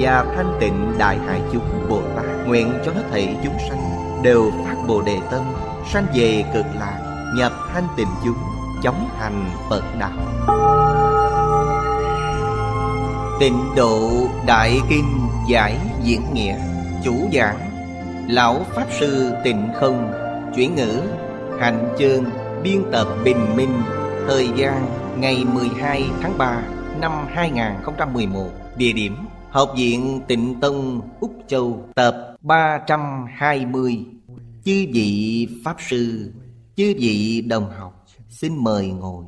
và thanh tịnh đại hải chúng Bồ Tát nguyện cho hết thảy chúng sanh đều phát Bồ đề tâm, sanh về cực lạc, nhập thanh tịnh chúng, chóng hành Phật đạo. Tịnh độ Đại Kinh Giải Diễn Nghĩa Chủ giảng Lão Pháp Sư Tịnh Không Chuyển ngữ hành chương Biên tập Bình Minh Thời gian ngày 12 tháng 3 năm 2011 Địa điểm Học viện Tịnh Tông Úc Châu Tập 320 Chư vị Pháp Sư Chư vị Đồng Học Xin mời ngồi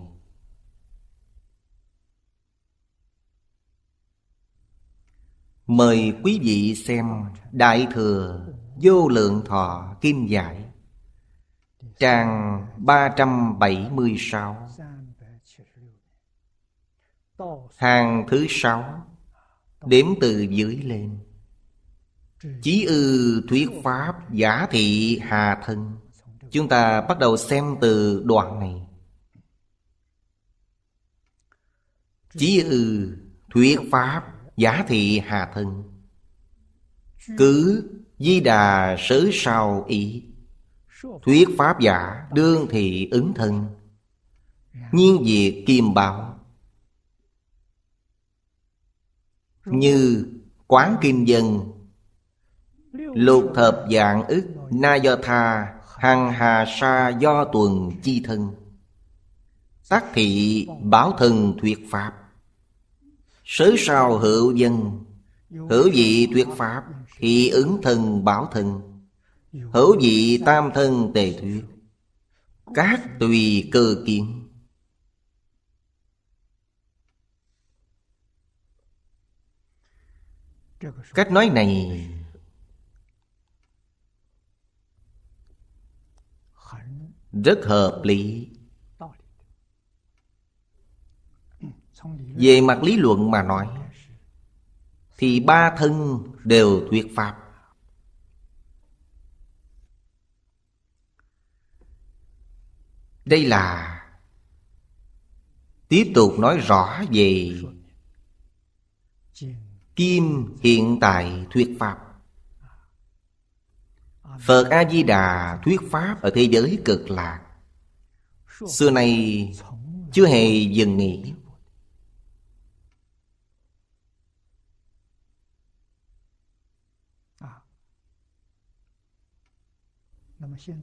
Mời quý vị xem Đại Thừa Vô Lượng Thọ Kim Giải Trang 376 Hàng thứ sáu Đếm từ dưới lên Chí ư thuyết pháp giả thị hà thân Chúng ta bắt đầu xem từ đoạn này Chí ư thuyết pháp giả thị hà thân Cứ di đà sớ sao ý Thuyết pháp giả đương thị ứng thân Nhiên diệt kim bảo. Như Quán Kim Dân Lục thập dạng ức Na do tha Hằng hà sa do tuần chi thân Tác thị báo thần thuyết pháp Sớ sao hữu dân Hữu vị thuyết pháp Thì ứng thần bảo thần Hữu vị tam thân tề thuyết Các tùy cơ kiến cách nói này rất hợp lý về mặt lý luận mà nói thì ba thân đều thuyết pháp đây là tiếp tục nói rõ về Kim hiện tại thuyết Pháp Phật A-di-đà thuyết Pháp ở thế giới cực lạc Xưa nay chưa hề dừng nghỉ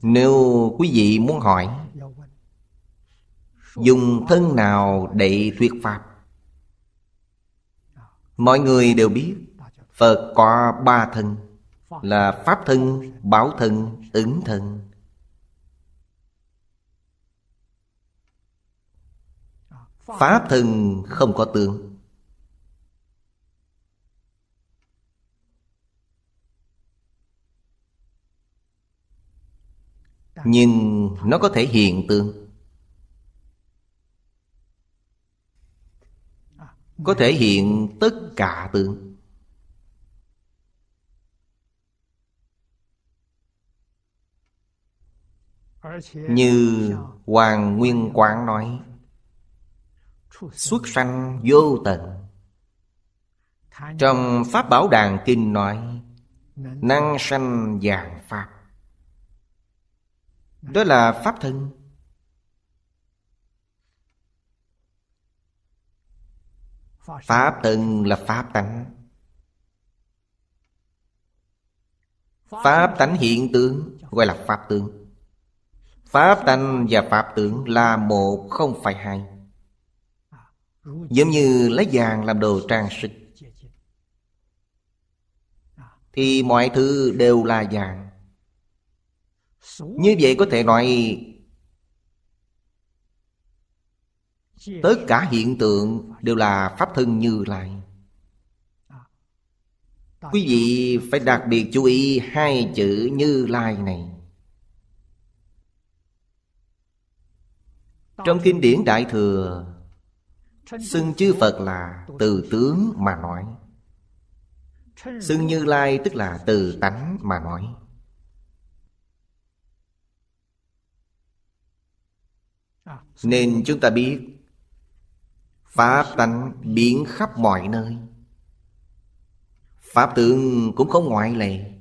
Nếu quý vị muốn hỏi Dùng thân nào để thuyết Pháp mọi người đều biết phật có ba thân là pháp thân bảo thân ứng thân pháp thân không có tướng nhưng nó có thể hiện tượng có thể hiện tất cả tướng như hoàng nguyên quán nói xuất sanh vô tận trong pháp bảo đàn kinh nói năng sanh vàng pháp đó là pháp thân Pháp thân là Pháp tánh Pháp tánh hiện tướng gọi là Pháp tướng Pháp tánh và Pháp tướng là một không phải hai Giống như lấy vàng làm đồ trang sức Thì mọi thứ đều là vàng Như vậy có thể nói tất cả hiện tượng đều là pháp thân như lai quý vị phải đặc biệt chú ý hai chữ như lai này trong kinh điển đại thừa xưng chư phật là từ tướng mà nói xưng như lai tức là từ tánh mà nói nên chúng ta biết Pháp tánh biến khắp mọi nơi Pháp tướng cũng không ngoại lệ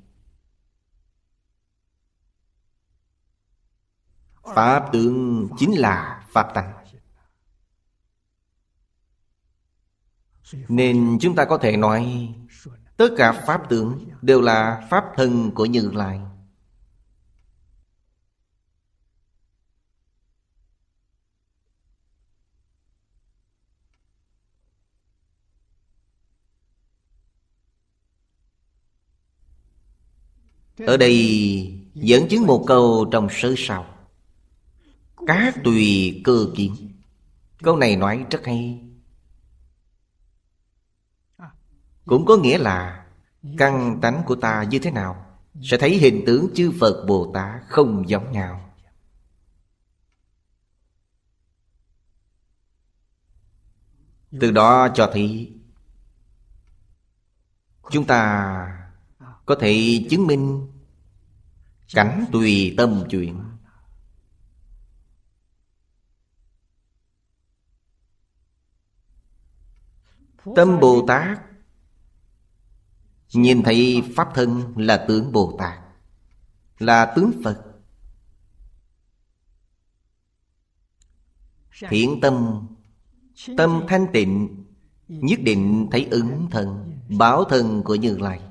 Pháp tướng chính là Pháp tánh Nên chúng ta có thể nói Tất cả Pháp tướng đều là Pháp thân của Như Lai Ở đây dẫn chứng một câu trong sớ sau Cá tùy cơ kiến Câu này nói rất hay Cũng có nghĩa là Căn tánh của ta như thế nào Sẽ thấy hình tướng chư Phật Bồ Tát không giống nhau Từ đó cho thấy Chúng ta có thể chứng minh cảnh tùy tâm chuyện tâm bồ tát nhìn thấy pháp thân là tướng bồ tát là tướng phật thiện tâm tâm thanh tịnh nhất định thấy ứng thân bảo thân của như lai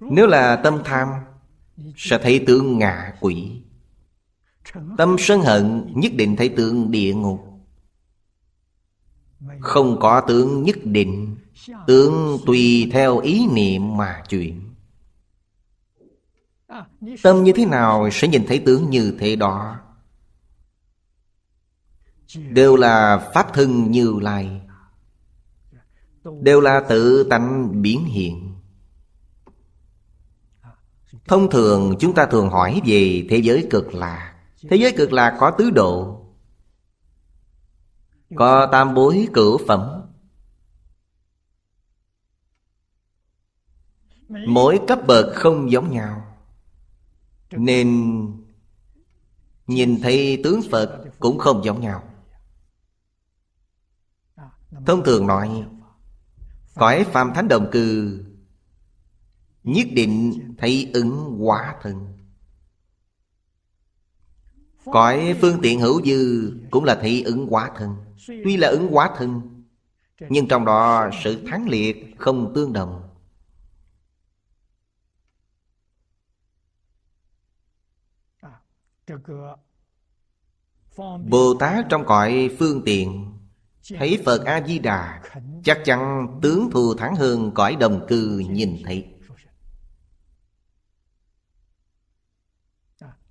Nếu là tâm tham Sẽ thấy tướng ngạ quỷ Tâm sân hận nhất định thấy tướng địa ngục Không có tướng nhất định Tướng tùy theo ý niệm mà chuyển Tâm như thế nào sẽ nhìn thấy tướng như thế đó Đều là Pháp thân Như Lai Đều là tự tánh biến hiện Thông thường chúng ta thường hỏi về thế giới cực lạc Thế giới cực lạc có tứ độ Có tam bối cửu phẩm Mỗi cấp bậc không giống nhau Nên Nhìn thấy tướng Phật cũng không giống nhau Thông thường nói Cõi phàm thánh đồng cư Nhất định thấy ứng hóa thân Cõi phương tiện hữu dư cũng là thị ứng hóa thân Tuy là ứng hóa thân Nhưng trong đó sự thắng liệt không tương đồng Bồ Tát trong cõi phương tiện Thấy Phật A-di-đà Chắc chắn tướng thù thắng hơn cõi đồng cư nhìn thấy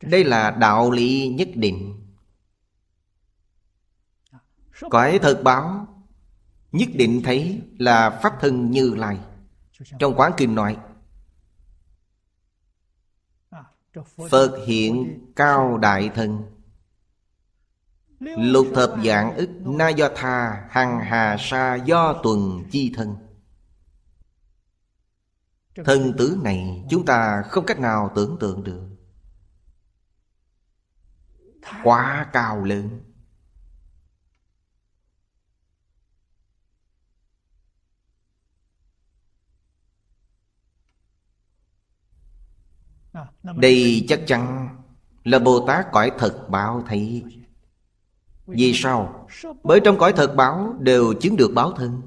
Đây là đạo lý nhất định Cõi thực báo Nhất định thấy là Pháp thân Như Lai Trong Quán Kinh nói Phật hiện cao đại thân Lục thập dạng ức na do tha Hằng hà sa do tuần chi thân Thân tứ này chúng ta không cách nào tưởng tượng được quá cao lớn đây chắc chắn là bồ tát cõi thật báo thấy vì sao bởi trong cõi thật báo đều chứng được báo thân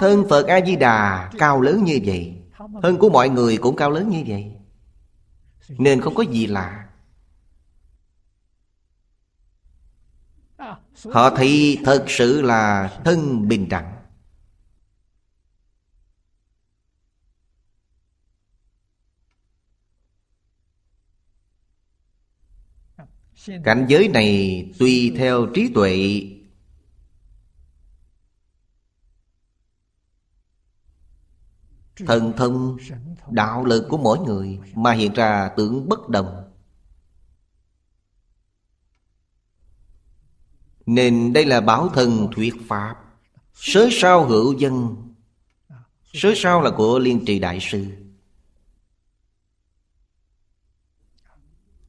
thân phật a di đà cao lớn như vậy thân của mọi người cũng cao lớn như vậy nên không có gì lạ Họ thấy thật sự là thân bình đẳng Cảnh giới này tùy theo trí tuệ Thần thông, đạo lực của mỗi người Mà hiện ra tưởng bất đồng Nên đây là bảo thần thuyết Pháp Sớ sao hữu dân Sớ sao là của Liên trì Đại Sư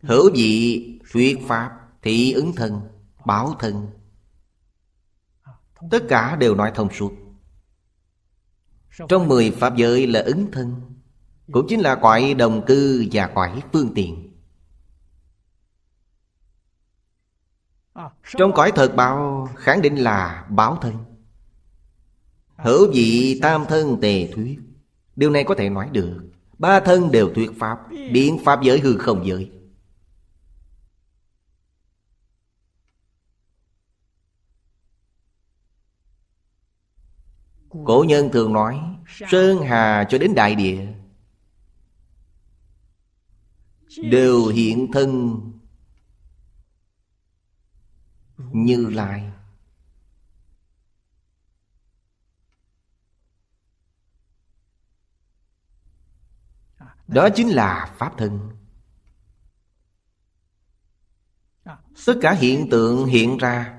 Hữu dị thuyết Pháp Thị ứng thân Bảo thân Tất cả đều nói thông suốt Trong mười Pháp giới là ứng thân Cũng chính là cõi đồng cư và cõi phương tiện À, Trong cõi thật báo khẳng định là báo thân à, Hữu vị tam thân tề thuyết Điều này có thể nói được Ba thân đều thuyết pháp Biện pháp giới hư không giới Cổ nhân thường nói Sơn Hà cho đến đại địa Đều hiện thân như Lai Đó chính là Pháp thân Tất cả hiện tượng hiện ra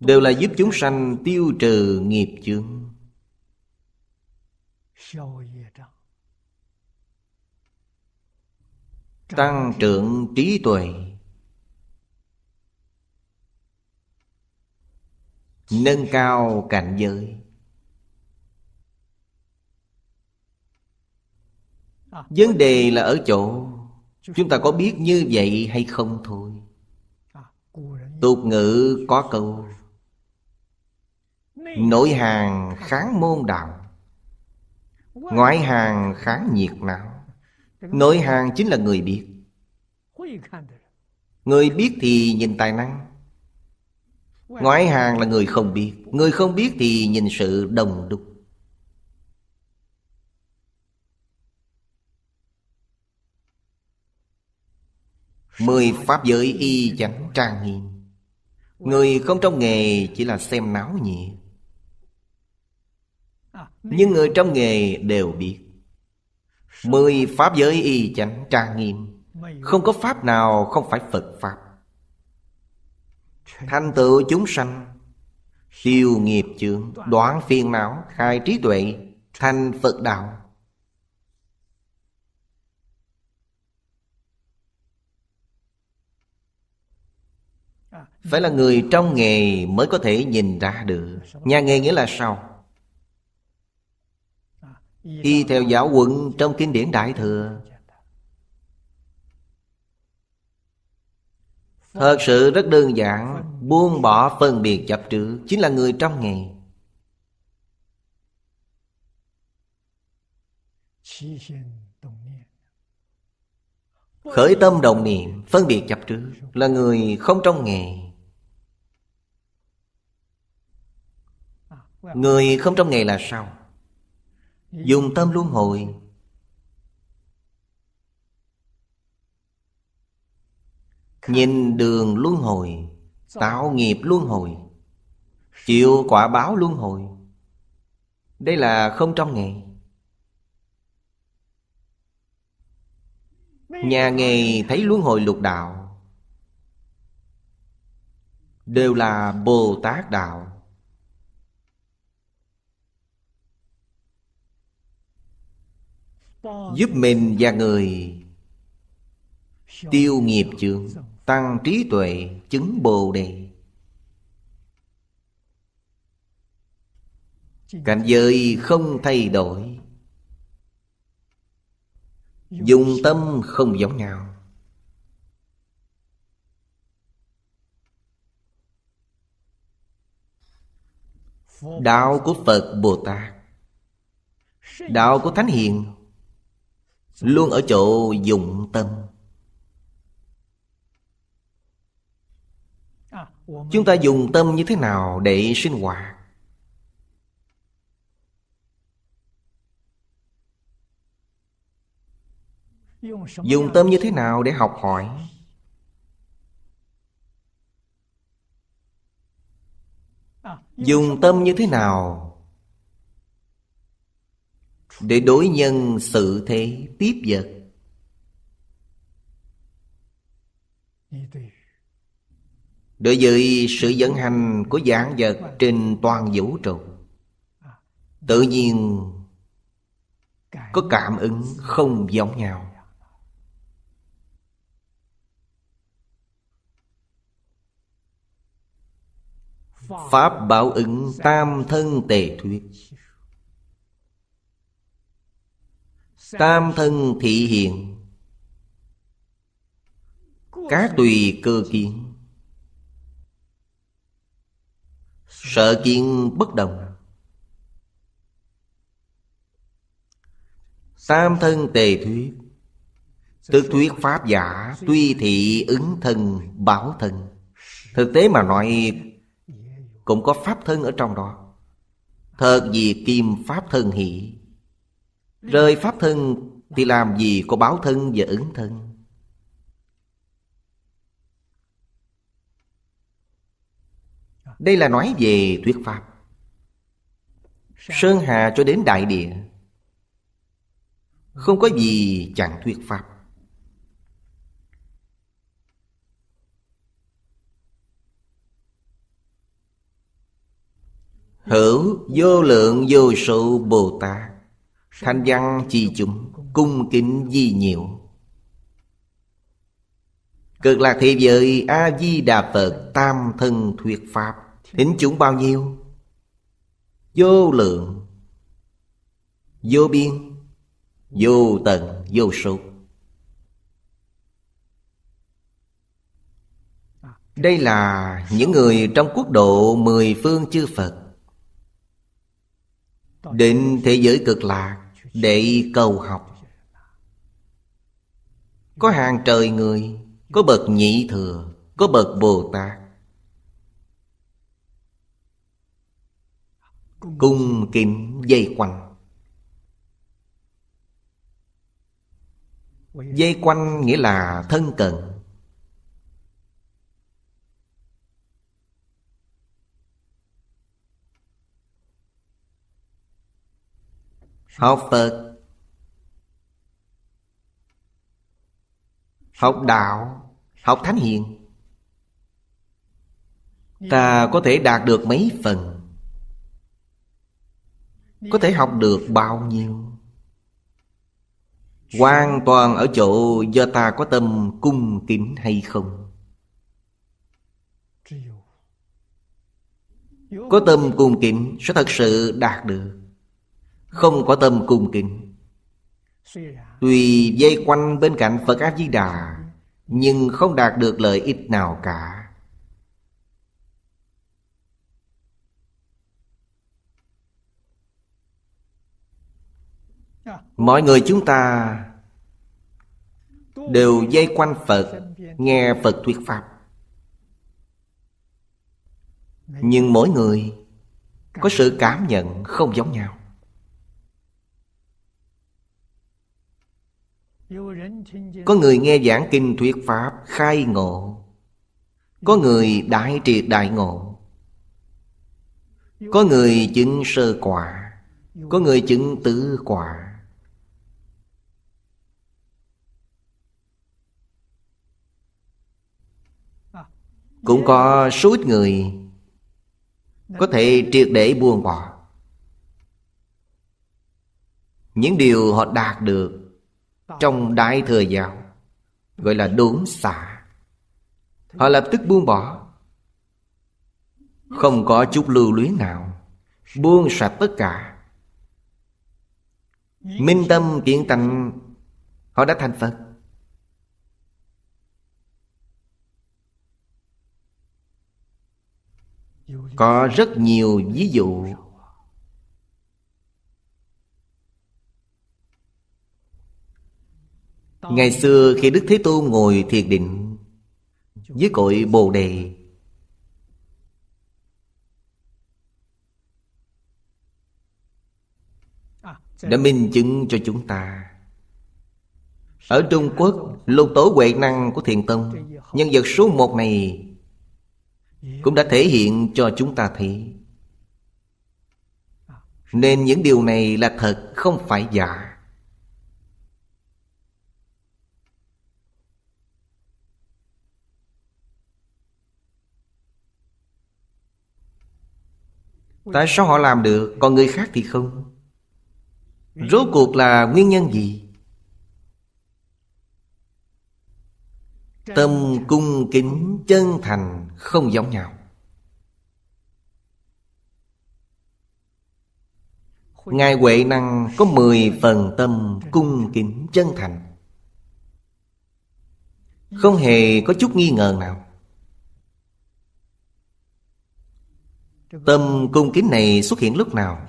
Đều là giúp chúng sanh tiêu trừ nghiệp chướng tăng trưởng trí tuệ nâng cao cảnh giới vấn đề là ở chỗ chúng ta có biết như vậy hay không thôi tục ngữ có câu nội hàng kháng môn đạo ngoại hàng kháng nhiệt não. Nội hàng chính là người biết Người biết thì nhìn tài năng Ngoại hàng là người không biết Người không biết thì nhìn sự đồng đúc Mười pháp giới y chẳng trang nghiêm Người không trong nghề chỉ là xem náo nhẹ, Nhưng người trong nghề đều biết Mười pháp giới y chánh trang nghiêm Không có pháp nào không phải Phật Pháp Thành tựu chúng sanh Tiêu nghiệp chướng Đoán phiền não Khai trí tuệ Thành Phật Đạo Phải là người trong nghề mới có thể nhìn ra được Nhà nghề nghĩa là sao? Y theo giáo huấn trong kinh điển Đại Thừa Thật sự rất đơn giản Buông bỏ phân biệt chấp trước Chính là người trong nghề Khởi tâm đồng niệm Phân biệt chấp trước Là người không trong nghề Người không trong nghề là sao? Dùng tâm luân hồi Nhìn đường luân hồi Tạo nghiệp luân hồi Chịu quả báo luân hồi Đây là không trong nghề Nhà nghề thấy luân hồi lục đạo Đều là Bồ Tát Đạo giúp mình và người tiêu nghiệp chướng tăng trí tuệ chứng bồ đề cảnh giới không thay đổi dùng tâm không giống nhau đạo của phật bồ tát đạo của thánh hiền Luôn ở chỗ dụng tâm Chúng ta dùng tâm như thế nào để sinh hoạt Dùng tâm như thế nào để học hỏi Dùng tâm như thế nào để đối nhân sự thế tiếp vật đối với sự dẫn hành của giảng vật trên toàn vũ trụ tự nhiên có cảm ứng không giống nhau Pháp bảo ứng tam thân tề thuyết tam thân thị hiện các tùy cơ kiến sợ kiến bất đồng tam thân tề thuyết tức thuyết pháp giả tuy thị ứng thân bảo thân thực tế mà nói cũng có pháp thân ở trong đó thật gì kim pháp thân hỷ Rơi pháp thân thì làm gì có báo thân và ứng thân Đây là nói về thuyết pháp Sơn Hà cho đến Đại Địa Không có gì chẳng thuyết pháp Hữu vô lượng vô sự Bồ Tát Thanh văn chi chúng Cung kính di nhiều Cực lạc thế giới A-di-đà Phật Tam thân thuyết pháp tính chúng bao nhiêu? Vô lượng Vô biên Vô tận Vô số Đây là những người trong quốc độ mười phương chư Phật Định thế giới cực lạc để cầu học có hàng trời người có bậc nhị thừa có bậc bồ tát cung kính dây quanh dây quanh nghĩa là thân cận học phật học đạo học thánh hiền ta có thể đạt được mấy phần có thể học được bao nhiêu hoàn toàn ở chỗ do ta có tâm cung kính hay không có tâm cung kính sẽ thật sự đạt được không có tâm cung kính tuy dây quanh bên cạnh phật a di đà nhưng không đạt được lợi ích nào cả mọi người chúng ta đều dây quanh phật nghe phật thuyết pháp nhưng mỗi người có sự cảm nhận không giống nhau Có người nghe giảng kinh thuyết Pháp khai ngộ Có người đại triệt đại ngộ Có người chứng sơ quả Có người chứng tứ quả Cũng có số ít người Có thể triệt để buông bỏ Những điều họ đạt được trong đại thừa giáo gọi là đốn xả họ lập tức buông bỏ không có chút lưu luyến nào buông sạch tất cả minh tâm kiện tành họ đã thành phật có rất nhiều ví dụ Ngày xưa khi Đức Thế Tôn ngồi thiền định Dưới cội Bồ Đề à, Đã minh chứng cho chúng ta Ở Trung Quốc Lô tố huệ năng của Thiền Tông Nhân vật số một này Cũng đã thể hiện cho chúng ta thấy à, Nên những điều này là thật Không phải giả dạ. Tại sao họ làm được Còn người khác thì không Rốt cuộc là nguyên nhân gì Tâm cung kính chân thành không giống nhau Ngài Huệ Năng có 10 phần tâm cung kính chân thành Không hề có chút nghi ngờ nào Tâm cung kính này xuất hiện lúc nào?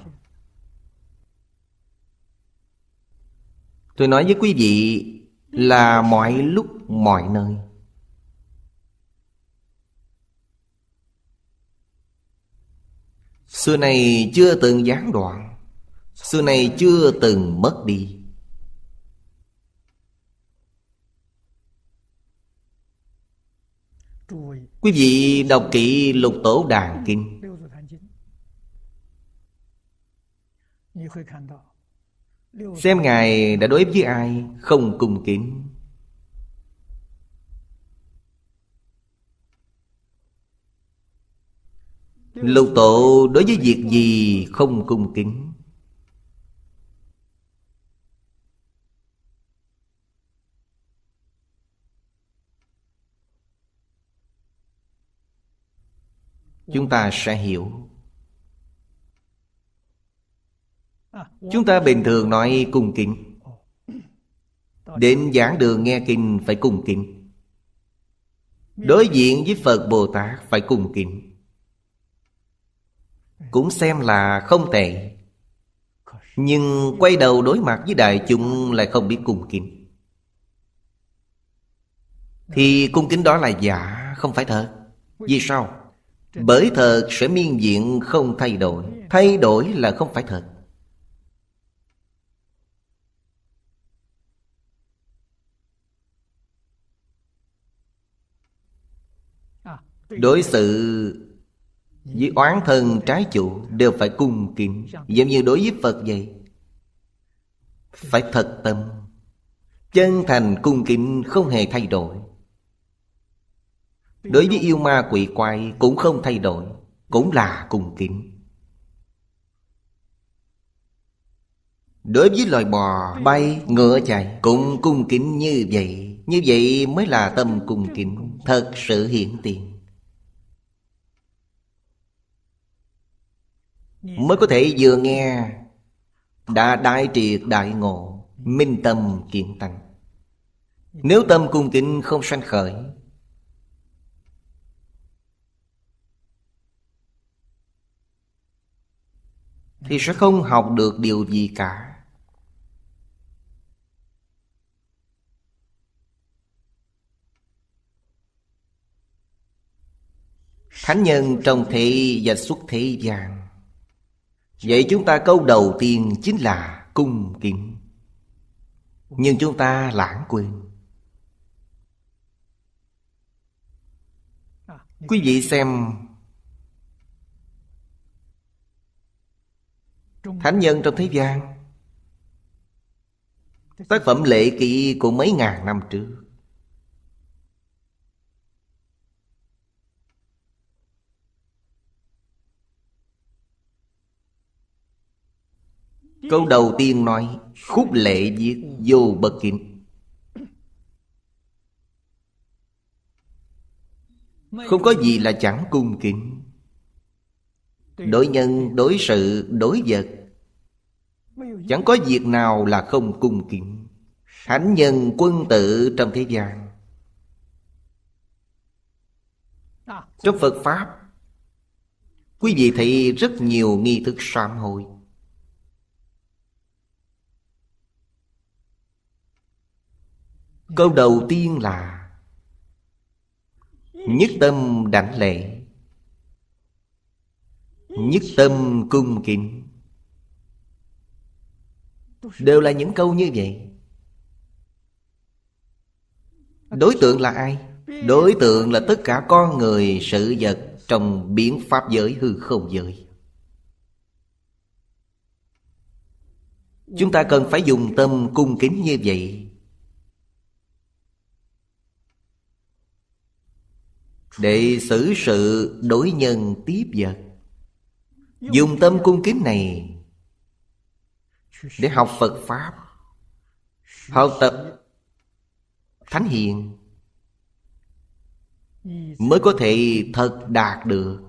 Tôi nói với quý vị là mọi lúc mọi nơi Xưa này chưa từng gián đoạn Xưa này chưa từng mất đi Quý vị đọc kỹ lục tổ đàn kinh Xem Ngài đã đối với ai không cung kính Lục tổ đối với việc gì không cung kính Chúng ta sẽ hiểu Chúng ta bình thường nói cùng kinh Đến giảng đường nghe kinh phải cùng kinh Đối diện với Phật Bồ Tát phải cùng kinh Cũng xem là không tệ Nhưng quay đầu đối mặt với đại chúng lại không biết cùng kinh Thì cung kính đó là giả không phải thật Vì sao? Bởi thật sẽ miên diện không thay đổi Thay đổi là không phải thật Đối xử với oán thân trái chủ đều phải cung kính Giống như đối với Phật vậy Phải thật tâm Chân thành cung kính không hề thay đổi Đối với yêu ma quỷ quái cũng không thay đổi Cũng là cung kính Đối với loài bò bay ngựa chạy Cũng cung kính như vậy Như vậy mới là tâm cung kính Thật sự hiển tiền mới có thể vừa nghe đã đại triệt đại ngộ minh tâm kiện tăng nếu tâm cung kính không sanh khởi thì sẽ không học được điều gì cả Thánh nhân trong thị và xuất thị vàng Vậy chúng ta câu đầu tiên chính là cung kính Nhưng chúng ta lãng quên Quý vị xem Thánh nhân trong thế gian Tác phẩm lệ kỵ của mấy ngàn năm trước Câu đầu tiên nói Khúc lệ viết vô bất kiếm Không có gì là chẳng cung kính Đối nhân, đối sự, đối vật Chẳng có việc nào là không cung kính Thánh nhân quân tử trong thế gian Trong Phật Pháp Quý vị thấy rất nhiều nghi thức sám hối Câu đầu tiên là Nhất tâm đảnh lệ Nhất tâm cung kính Đều là những câu như vậy Đối tượng là ai? Đối tượng là tất cả con người sự vật Trong biến pháp giới hư không giới Chúng ta cần phải dùng tâm cung kính như vậy để xử sự đối nhân tiếp vật dùng tâm cung kính này để học phật pháp học tập thánh hiền mới có thể thật đạt được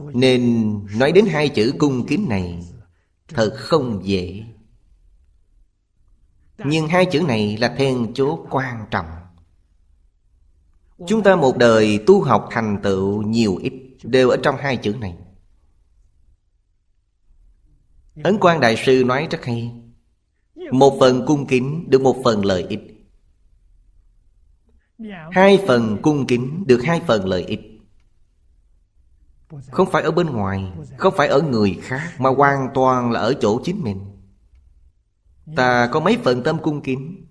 Nên nói đến hai chữ cung kính này Thật không dễ Nhưng hai chữ này là then chốt quan trọng Chúng ta một đời tu học thành tựu nhiều ít Đều ở trong hai chữ này Ấn quan Đại Sư nói rất hay Một phần cung kính được một phần lợi ích Hai phần cung kính được hai phần lợi ích không phải ở bên ngoài không phải ở người khác mà hoàn toàn là ở chỗ chính mình ta có mấy phần tâm cung kính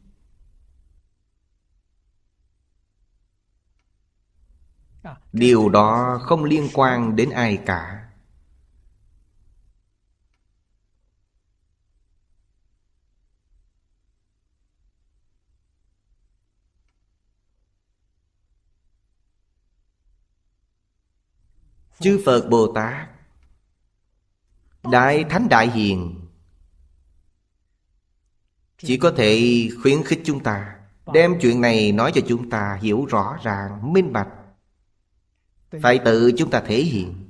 điều đó không liên quan đến ai cả chư phật bồ tát đại thánh đại hiền chỉ có thể khuyến khích chúng ta đem chuyện này nói cho chúng ta hiểu rõ ràng minh bạch phải tự chúng ta thể hiện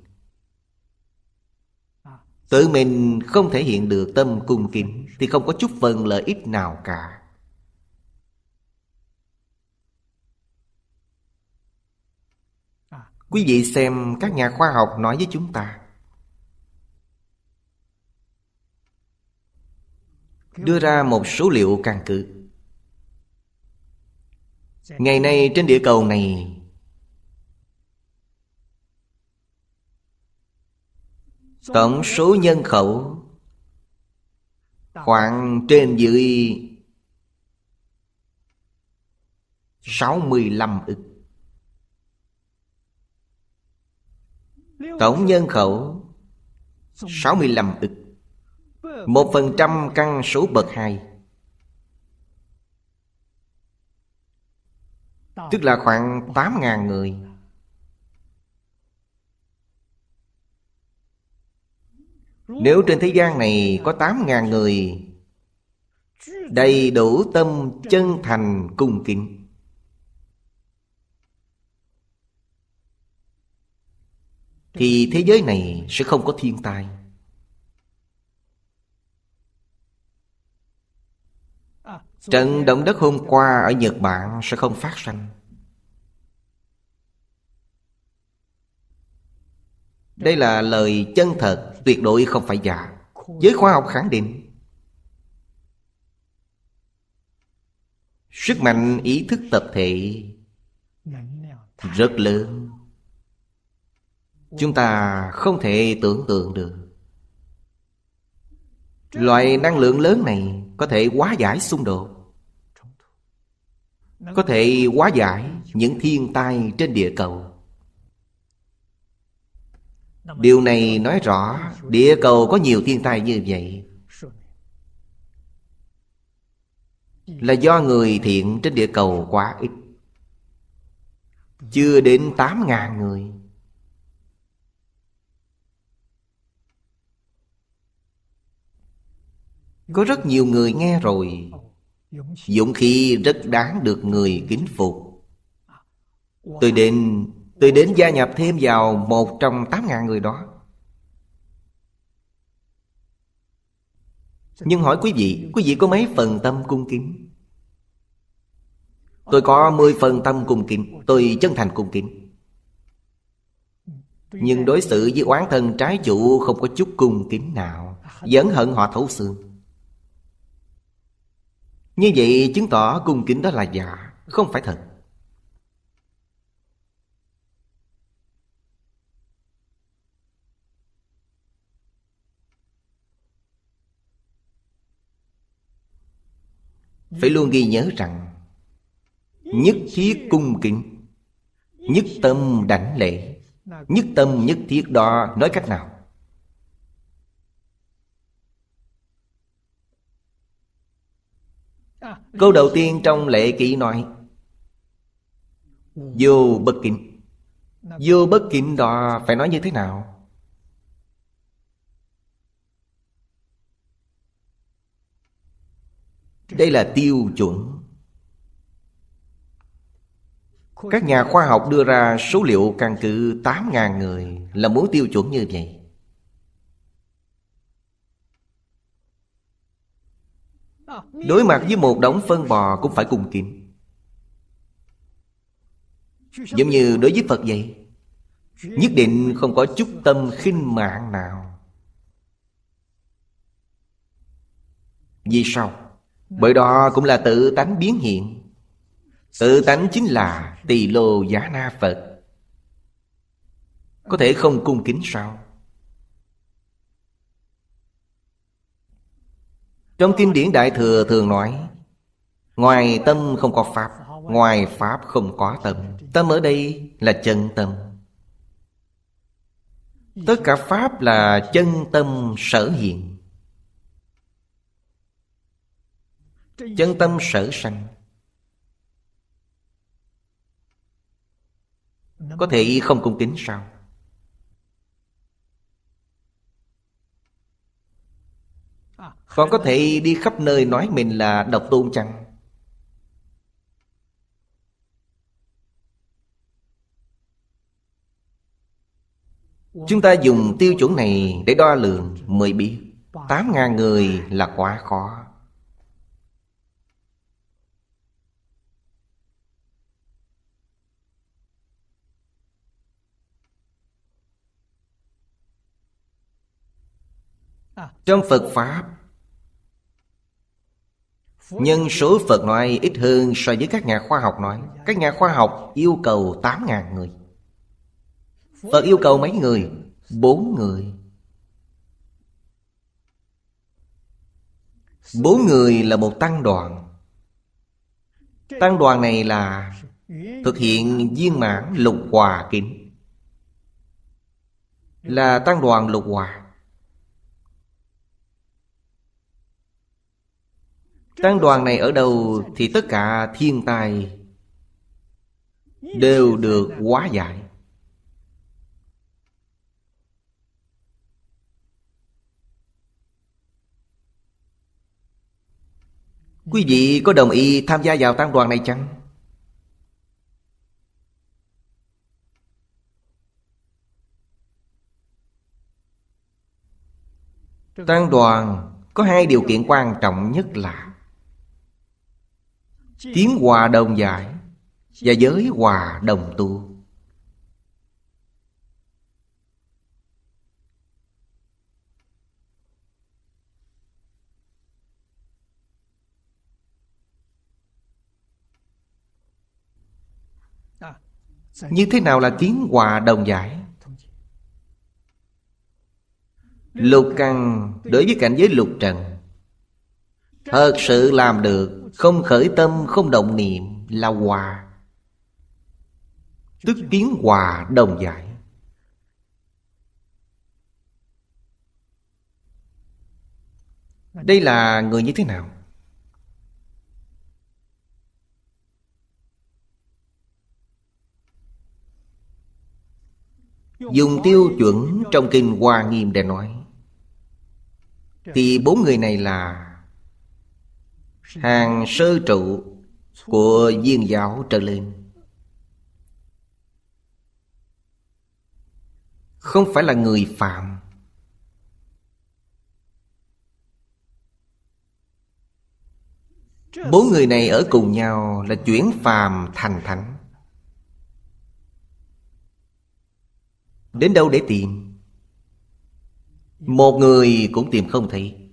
tự mình không thể hiện được tâm cung kính thì không có chút phần lợi ích nào cả Quý vị xem các nhà khoa học nói với chúng ta Đưa ra một số liệu căn cứ Ngày nay trên địa cầu này Tổng số nhân khẩu Khoảng trên dưới 65 ức Tổng nhân khẩu 65 ức một phần trăm căn số bậc 2 Tức là khoảng 8.000 người Nếu trên thế gian này có 8.000 người Đầy đủ tâm chân thành cung kính thì thế giới này sẽ không có thiên tai trận động đất hôm qua ở nhật bản sẽ không phát sinh đây là lời chân thật tuyệt đối không phải giả giới khoa học khẳng định sức mạnh ý thức tập thể rất lớn Chúng ta không thể tưởng tượng được Loại năng lượng lớn này Có thể hóa giải xung đột Có thể hóa giải những thiên tai trên địa cầu Điều này nói rõ Địa cầu có nhiều thiên tai như vậy Là do người thiện trên địa cầu quá ít Chưa đến tám ngàn người Có rất nhiều người nghe rồi Dũng khí rất đáng được người kính phục Tôi đến Tôi đến gia nhập thêm vào Một trong tám ngàn người đó Nhưng hỏi quý vị Quý vị có mấy phần tâm cung kính Tôi có mười phần tâm cung kính Tôi chân thành cung kính Nhưng đối xử với oán thân trái chủ Không có chút cung kính nào Vẫn hận họ thấu xương như vậy chứng tỏ cung kính đó là giả Không phải thật Phải luôn ghi nhớ rằng Nhất thiết cung kính Nhất tâm đảnh lễ Nhất tâm nhất thiết đó nói cách nào Câu đầu tiên trong lễ kỵ nói Vô bất kính Vô bất kính đó phải nói như thế nào? Đây là tiêu chuẩn Các nhà khoa học đưa ra số liệu căn cứ 8.000 người Là muốn tiêu chuẩn như vậy Đối mặt với một đống phân bò cũng phải cùng kính Giống như đối với Phật vậy Nhất định không có chút tâm khinh mạng nào Vì sao? Bởi đó cũng là tự tánh biến hiện Tự tánh chính là tỳ lô giá na Phật Có thể không cung kính sao? Trong kinh điển Đại Thừa thường nói Ngoài tâm không có Pháp Ngoài Pháp không có tâm Tâm ở đây là chân tâm Tất cả Pháp là chân tâm sở hiện Chân tâm sở sanh Có thể không cung kính sao Còn có thể đi khắp nơi nói mình là độc tôn chăng Chúng ta dùng tiêu chuẩn này để đo lường mới biết tám ngàn người là quá khó Trong Phật Pháp nhưng số Phật nói ít hơn so với các nhà khoa học nói Các nhà khoa học yêu cầu 8.000 người Phật yêu cầu mấy người? Bốn người Bốn người là một tăng đoàn Tăng đoàn này là Thực hiện viên mãn lục hòa kính Là tăng đoàn lục hòa Tăng đoàn này ở đâu Thì tất cả thiên tai Đều được hóa giải Quý vị có đồng ý tham gia vào tăng đoàn này chăng? Tăng đoàn có hai điều kiện quan trọng nhất là Kiến hòa đồng giải Và giới hòa đồng tu Như thế nào là kiến hòa đồng giải? Lục căn đối với cảnh giới lục trần Thật sự làm được không khởi tâm không động niệm là hòa Tức kiến hòa đồng giải Đây là người như thế nào? Dùng tiêu chuẩn trong kinh Hoa Nghiêm để nói Thì bốn người này là hàng sơ trụ của viên giáo trở lên không phải là người phạm bốn người này ở cùng nhau là chuyển phàm thành thánh đến đâu để tìm một người cũng tìm không thấy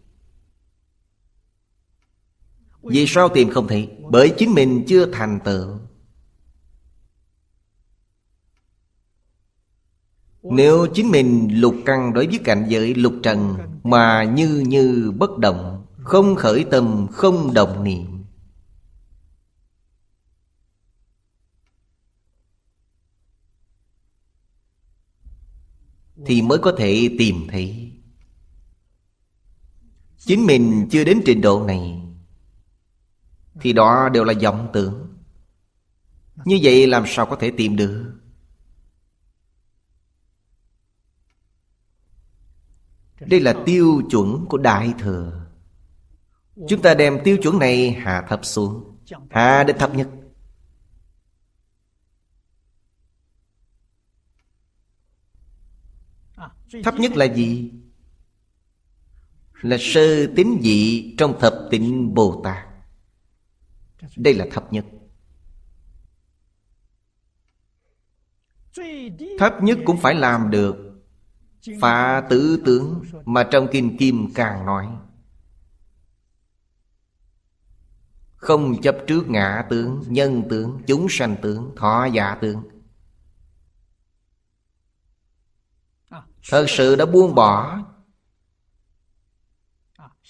vì sao tìm không thấy? Bởi chính mình chưa thành tựu Nếu chính mình lục căng đối với cảnh giới lục trần Mà như như bất động Không khởi tâm, không động niệm Thì mới có thể tìm thấy Chính mình chưa đến trình độ này thì đó đều là vọng tưởng Như vậy làm sao có thể tìm được Đây là tiêu chuẩn của Đại Thừa Chúng ta đem tiêu chuẩn này hạ thấp xuống Hạ đến thấp nhất Thấp nhất là gì? Là sơ tín dị trong thập tịnh Bồ Tát đây là thấp nhất thấp nhất cũng phải làm được phá tứ tướng mà trong kinh kim càng nói không chấp trước ngã tướng nhân tướng chúng sanh tướng thọ giả tướng thật sự đã buông bỏ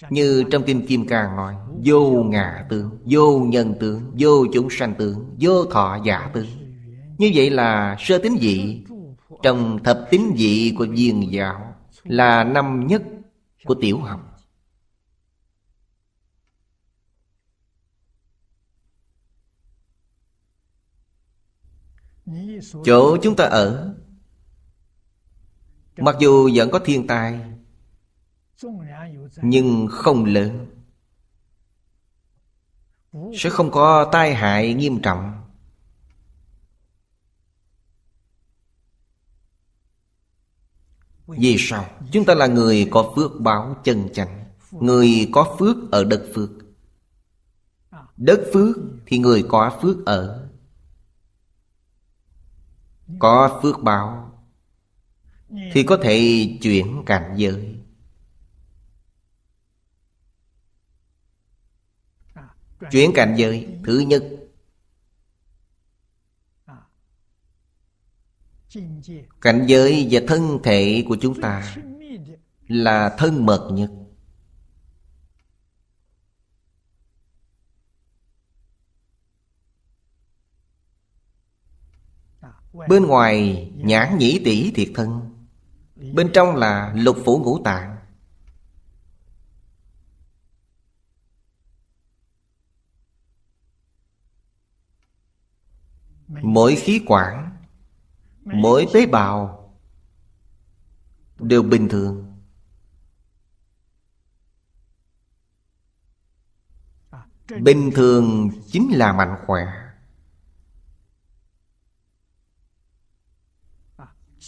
như trong Kinh Kim Cang nói Vô ngã tướng, vô nhân tướng, vô chúng sanh tướng, vô thọ giả tướng Như vậy là sơ tính dị Trong thập tính dị của viên giáo Là năm nhất của tiểu học Chỗ chúng ta ở Mặc dù vẫn có thiên tai nhưng không lớn sẽ không có tai hại nghiêm trọng vì sao chúng ta là người có phước báo chân chánh người có phước ở đất phước đất phước thì người có phước ở có phước báo thì có thể chuyển cảnh giới Chuyển cảnh giới thứ nhất Cảnh giới và thân thể của chúng ta Là thân mật nhất Bên ngoài nhãn nhĩ tỷ thiệt thân Bên trong là lục phủ ngũ tạng mỗi khí quản mỗi tế bào đều bình thường à, bình thường chính là mạnh khỏe à,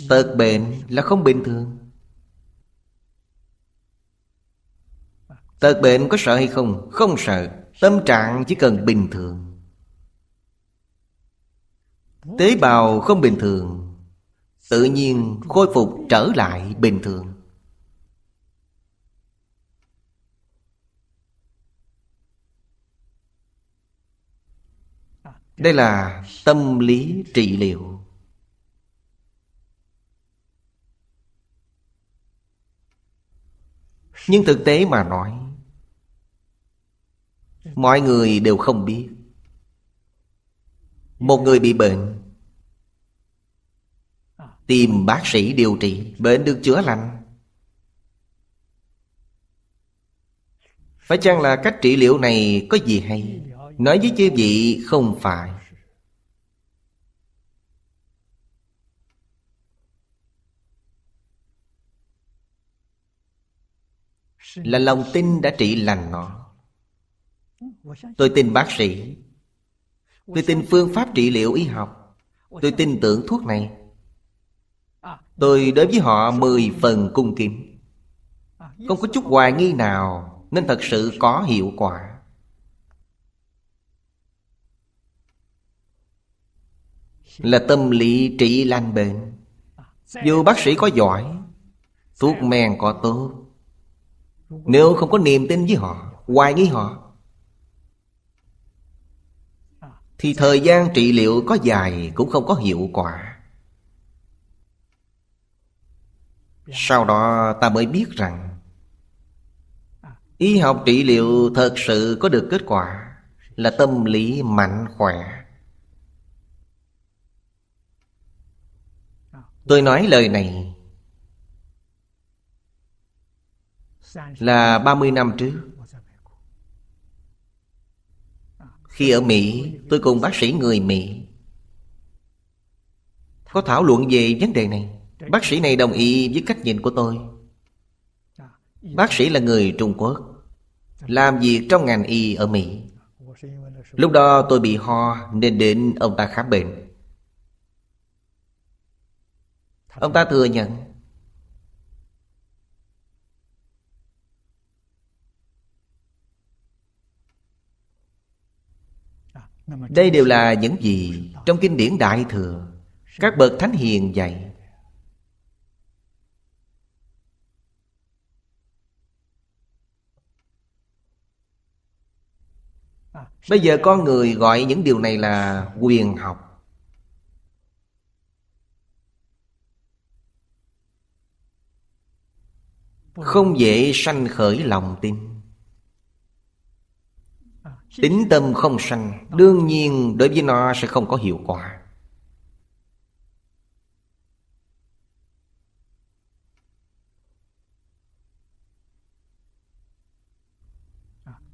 tật bệnh là không bình thường à. tật bệnh có sợ hay không không sợ tâm trạng chỉ cần bình thường Tế bào không bình thường Tự nhiên khôi phục trở lại bình thường Đây là tâm lý trị liệu Nhưng thực tế mà nói Mọi người đều không biết một người bị bệnh Tìm bác sĩ điều trị Bệnh được chữa lành Phải chăng là cách trị liệu này có gì hay Nói với chư vị không phải Là lòng tin đã trị lành nó Tôi tin bác sĩ Tôi tin phương pháp trị liệu y học Tôi tin tưởng thuốc này Tôi đối với họ mười phần cung kính Không có chút hoài nghi nào Nên thật sự có hiệu quả Là tâm lý trị lành bệnh Dù bác sĩ có giỏi Thuốc men có tốt Nếu không có niềm tin với họ Hoài nghi họ thì thời gian trị liệu có dài cũng không có hiệu quả sau đó ta mới biết rằng y học trị liệu thật sự có được kết quả là tâm lý mạnh khỏe tôi nói lời này là 30 năm trước Khi ở Mỹ tôi cùng bác sĩ người Mỹ Có thảo luận về vấn đề này Bác sĩ này đồng ý với cách nhìn của tôi Bác sĩ là người Trung Quốc Làm việc trong ngành y ở Mỹ Lúc đó tôi bị ho nên đến ông ta khám bệnh Ông ta thừa nhận đây đều là những gì trong kinh điển đại thừa các bậc thánh hiền dạy bây giờ con người gọi những điều này là quyền học không dễ sanh khởi lòng tin Tính tâm không sanh Đương nhiên đối với nó sẽ không có hiệu quả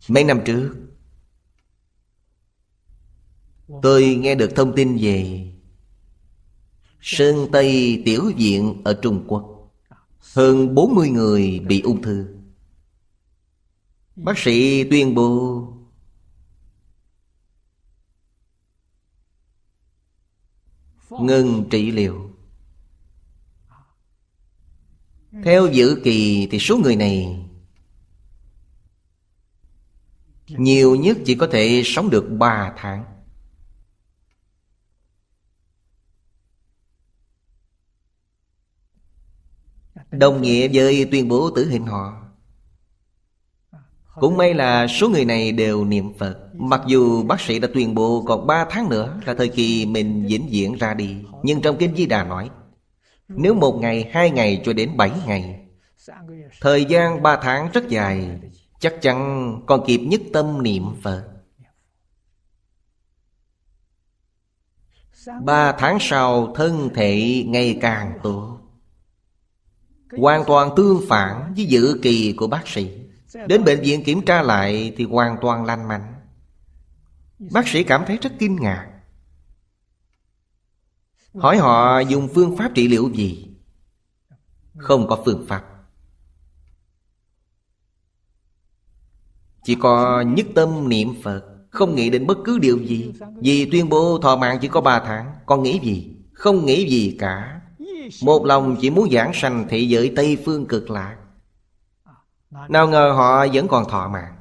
Mấy năm trước Tôi nghe được thông tin về Sơn Tây Tiểu Viện ở Trung Quốc Hơn 40 người bị ung thư Bác sĩ tuyên bố ngừng trị liệu theo dự kỳ thì số người này nhiều nhất chỉ có thể sống được ba tháng đồng nghĩa với tuyên bố tử hình họ cũng may là số người này đều niệm Phật Mặc dù bác sĩ đã tuyên bố còn 3 tháng nữa là thời kỳ mình diễn diễn ra đi Nhưng trong Kinh Di Đà nói Nếu một ngày, hai ngày cho đến 7 ngày Thời gian 3 tháng rất dài Chắc chắn còn kịp nhất tâm niệm Phật Ba tháng sau thân thể ngày càng tốt Hoàn toàn tương phản với dự kỳ của bác sĩ Đến bệnh viện kiểm tra lại thì hoàn toàn lành mạnh Bác sĩ cảm thấy rất kinh ngạc Hỏi họ dùng phương pháp trị liệu gì Không có phương pháp Chỉ có nhất tâm niệm Phật Không nghĩ đến bất cứ điều gì Vì tuyên bố thọ mạng chỉ có 3 tháng Con nghĩ gì Không nghĩ gì cả Một lòng chỉ muốn giảng sanh thị giới Tây Phương cực lạc nào ngờ họ vẫn còn thọ mạng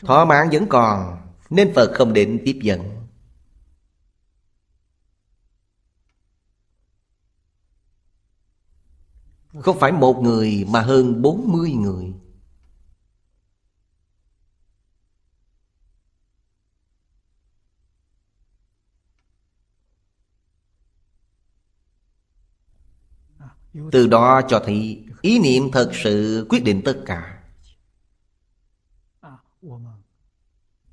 Thọ mạng vẫn còn Nên Phật không định tiếp dẫn Không phải một người mà hơn 40 người à, Từ đó cho thấy ý niệm thật sự quyết định tất cả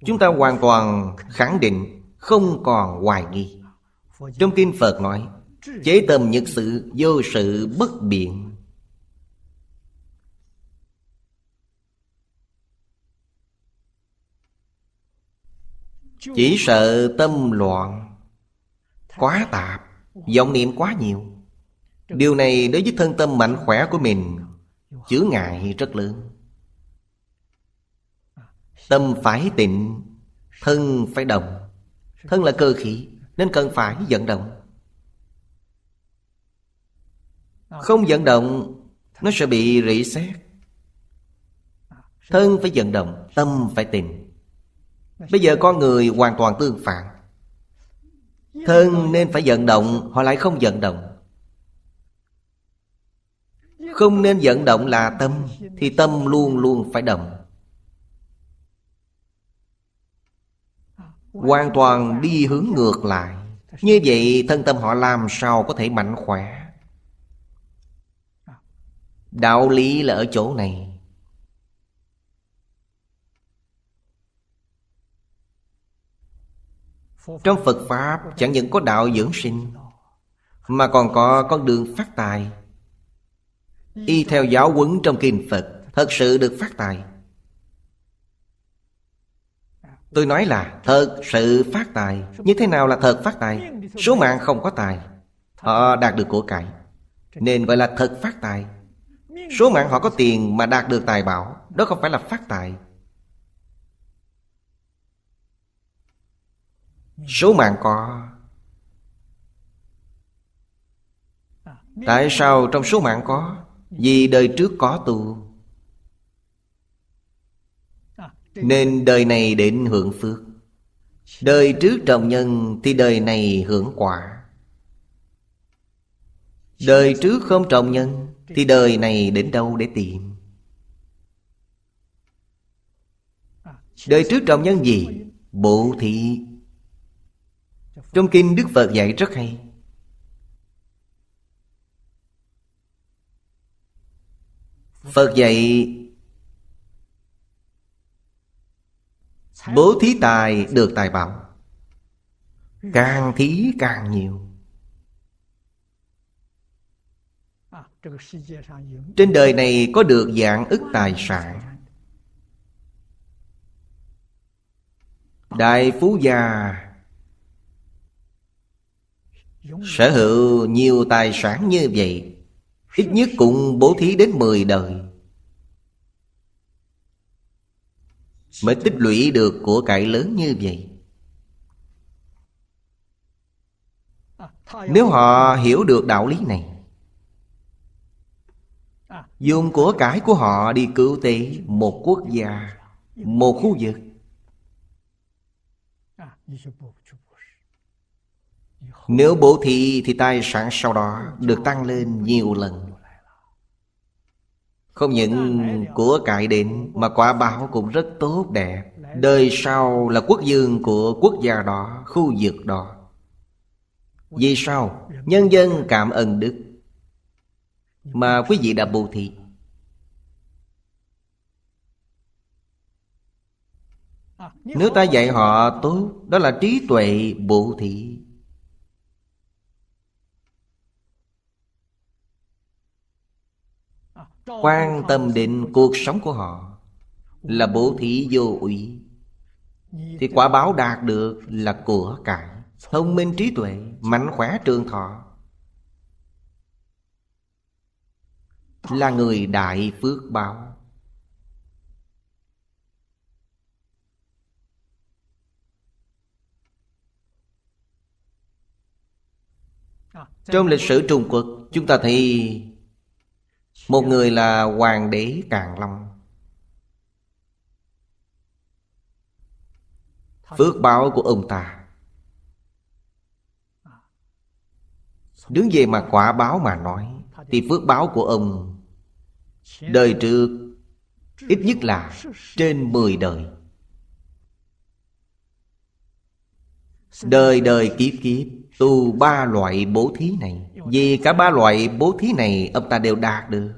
chúng ta hoàn toàn khẳng định không còn hoài nghi trong kinh phật nói chế tâm nhật sự vô sự bất biện chỉ sợ tâm loạn quá tạp vọng niệm quá nhiều Điều này đối với thân tâm mạnh khỏe của mình Chứa ngại rất lớn Tâm phải tịnh Thân phải động Thân là cơ khí Nên cần phải vận động Không vận động Nó sẽ bị rỉ xét Thân phải vận động Tâm phải tịnh Bây giờ con người hoàn toàn tương phản Thân nên phải vận động Họ lại không vận động không nên vận động là tâm Thì tâm luôn luôn phải động Hoàn toàn đi hướng ngược lại Như vậy thân tâm họ làm sao có thể mạnh khỏe Đạo lý là ở chỗ này Trong Phật Pháp chẳng những có đạo dưỡng sinh Mà còn có con đường phát tài y theo giáo huấn trong kinh Phật thật sự được phát tài Tôi nói là thật sự phát tài Như thế nào là thật phát tài Số mạng không có tài Họ đạt được của cải Nên gọi là thật phát tài Số mạng họ có tiền mà đạt được tài bảo Đó không phải là phát tài Số mạng có Tại sao trong số mạng có vì đời trước có tu Nên đời này đến hưởng phước Đời trước trồng nhân Thì đời này hưởng quả Đời trước không trồng nhân Thì đời này đến đâu để tìm Đời trước trồng nhân gì? Bộ thị Trong kinh Đức Phật dạy rất hay Phật dạy Bố thí tài được tài bảo Càng thí càng nhiều Trên đời này có được dạng ức tài sản Đại phú gia Sở hữu nhiều tài sản như vậy Ít nhất cũng bố thí đến 10 đời Mới tích lũy được của cải lớn như vậy Nếu họ hiểu được đạo lý này Dùng của cải của họ đi cứu tế một quốc gia Một khu vực nếu bố thí thì tài sản sau đó được tăng lên nhiều lần Không những của cải đến mà quả báo cũng rất tốt đẹp Đời sau là quốc dương của quốc gia đó, khu vực đó Vì sao? Nhân dân cảm ơn Đức Mà quý vị đã bố thí Nếu ta dạy họ tốt Đó là trí tuệ bố thí quan tâm đến cuộc sống của họ là bố thí vô ủy thì quả báo đạt được là của cải thông minh trí tuệ mạnh khỏe trường thọ là người đại phước báo trong lịch sử trung quốc chúng ta thấy một người là Hoàng đế càn Long Phước báo của ông ta Đứng về mà quả báo mà nói Thì phước báo của ông Đời trước Ít nhất là trên mười đời Đời đời kiếp kiếp Tu ba loại bố thí này vì cả ba loại bố thí này ông ta đều đạt được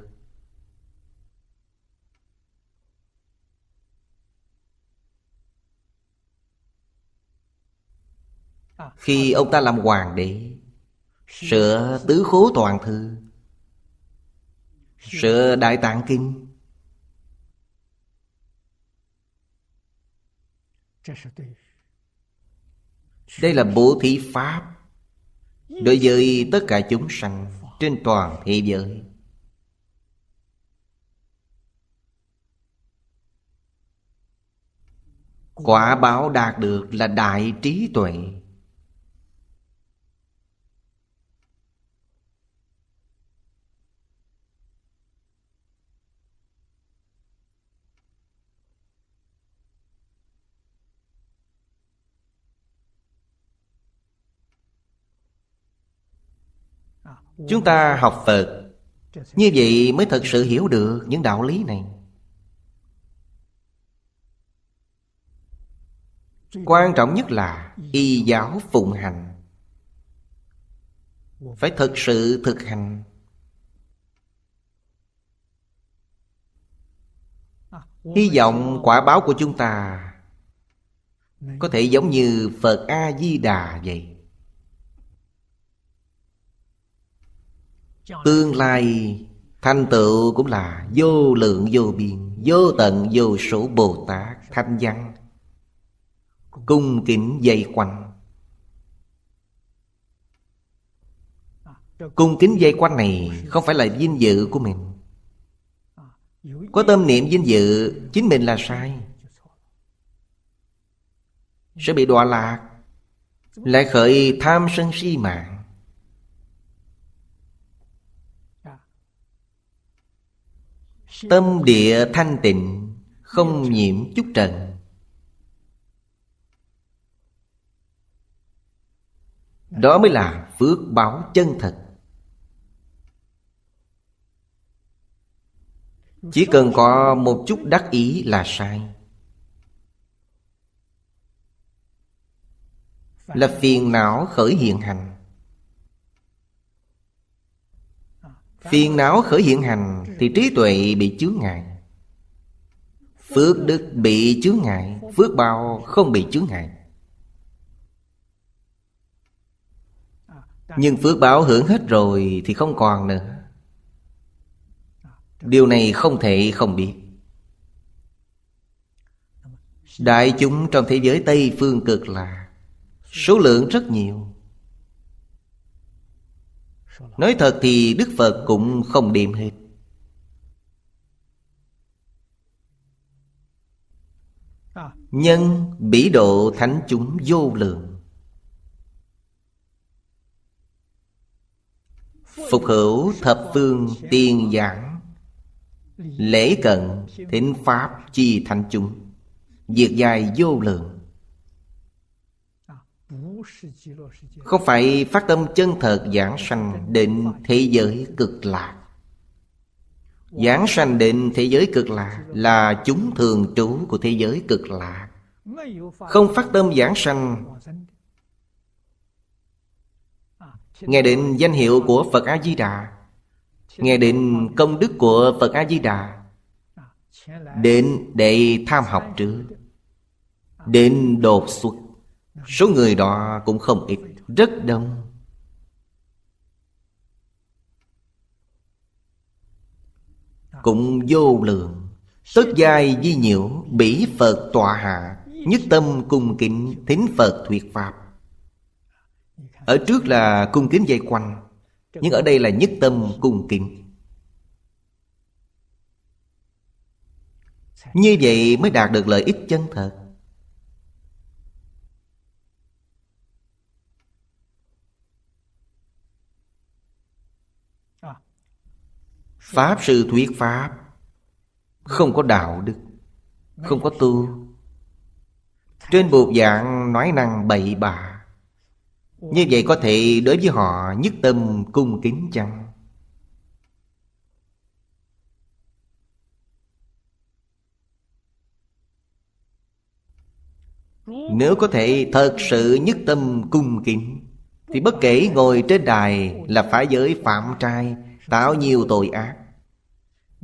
Khi ông ta làm hoàng đế Sửa tứ khố toàn thư Sửa đại tạng kinh Đây là bố thí pháp Đối với tất cả chúng sanh Trên toàn thế giới Quả báo đạt được là đại trí tuệ Chúng ta học Phật Như vậy mới thật sự hiểu được những đạo lý này Quan trọng nhất là y giáo phụng hành Phải thực sự thực hành Hy vọng quả báo của chúng ta Có thể giống như Phật A-di-đà vậy Tương lai Thành tựu cũng là vô lượng vô biên Vô tận vô số Bồ Tát Thanh văn Cung kính dây quanh Cung kính dây quanh này Không phải là vinh dự của mình Có tâm niệm vinh dự Chính mình là sai Sẽ bị đọa lạc Lại khởi tham sân si mạng Tâm địa thanh tịnh Không dạ. nhiễm chút trần Đó mới là phước báo chân thật Chỉ cần có một chút đắc ý là sai Là phiền não khởi hiện hành Phiền não khởi hiện hành Thì trí tuệ bị chướng ngại Phước đức bị chướng ngại Phước bao không bị chướng ngại Nhưng phước báo hưởng hết rồi Thì không còn nữa Điều này không thể không biết Đại chúng trong thế giới Tây phương cực là Số lượng rất nhiều Nói thật thì Đức Phật cũng không đêm hết Nhân bỉ độ thánh chúng vô lượng Phục hữu thập phương tiên giảng Lễ cận thính pháp chi thánh chúng Diệt dài vô lượng không phải phát tâm chân thật giảng sanh định thế giới cực lạc Giảng sanh định thế giới cực lạc là chúng thường trú của thế giới cực lạc Không phát tâm giảng sanh Nghe định danh hiệu của Phật A-di-đà Nghe định công đức của Phật A-di-đà đến để tham học trước đến đột xuất Số người đó cũng không ít Rất đông Cũng vô lượng Tất giai di nhiễu Bỉ Phật tọa hạ Nhất tâm cung kính Thính Phật thuyết Pháp Ở trước là cung kính dây quanh Nhưng ở đây là nhất tâm cung kính Như vậy mới đạt được lợi ích chân thật Pháp sư thuyết Pháp Không có đạo đức Không có tu Trên bộ dạng nói năng bậy bạ Như vậy có thể đối với họ nhất tâm cung kính chăng? Nếu có thể thật sự nhất tâm cung kính Thì bất kể ngồi trên đài là phải giới phạm trai Tạo nhiều tội ác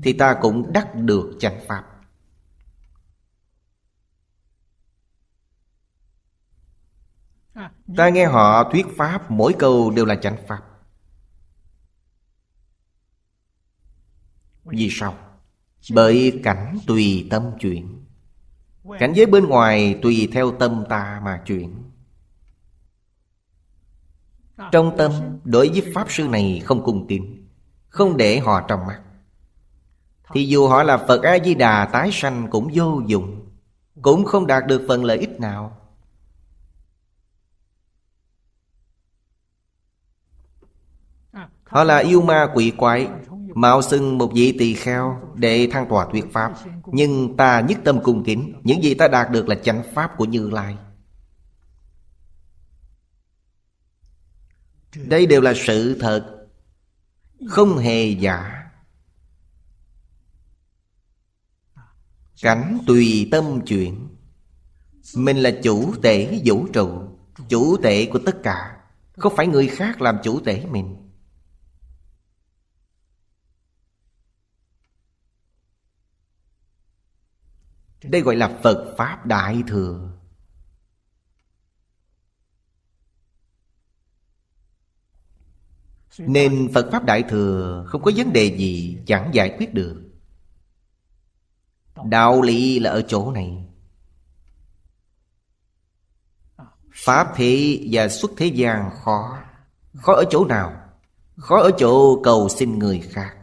thì ta cũng đắc được chánh pháp à, ta nghe họ thuyết pháp mỗi câu đều là chánh pháp vì sao bởi cảnh tùy tâm chuyển cảnh giới bên ngoài tùy theo tâm ta mà chuyển trong tâm đối với pháp sư này không cùng tín không để họ trong mắt thì dù họ là phật a di đà tái sanh cũng vô dụng cũng không đạt được phần lợi ích nào họ là yêu ma quỷ quái mạo xưng một vị tỳ kheo để thăng tòa thuyết pháp nhưng ta nhất tâm cung kính những gì ta đạt được là chánh pháp của như lai đây đều là sự thật không hề giả Cảnh tùy tâm chuyển Mình là chủ tể vũ trụ Chủ tể của tất cả Không phải người khác làm chủ tể mình Đây gọi là Phật Pháp Đại Thừa Nên Phật Pháp Đại Thừa không có vấn đề gì chẳng giải quyết được Đạo lý là ở chỗ này Pháp thế và xuất thế gian khó Khó ở chỗ nào? Khó ở chỗ cầu xin người khác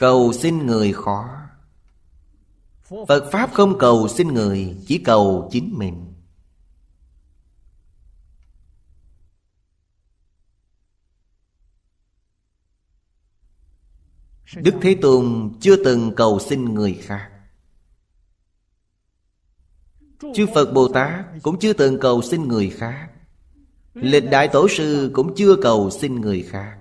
Cầu xin người khó Phật Pháp không cầu xin người Chỉ cầu chính mình Đức Thế Tôn chưa từng cầu xin người khác Chư Phật Bồ Tát cũng chưa từng cầu xin người khác Lịch Đại Tổ Sư cũng chưa cầu xin người khác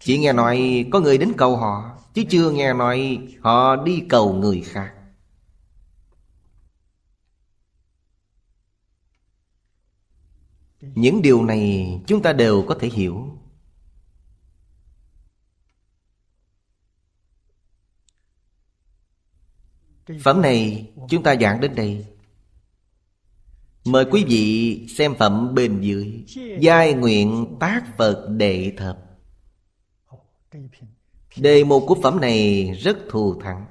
Chỉ nghe nói có người đến cầu họ Chứ chưa nghe nói họ đi cầu người khác những điều này chúng ta đều có thể hiểu Phẩm này chúng ta giảng đến đây Mời quý vị xem phẩm bên dưới Giai nguyện tác Phật đệ thập Đề mục của phẩm này rất thù thắng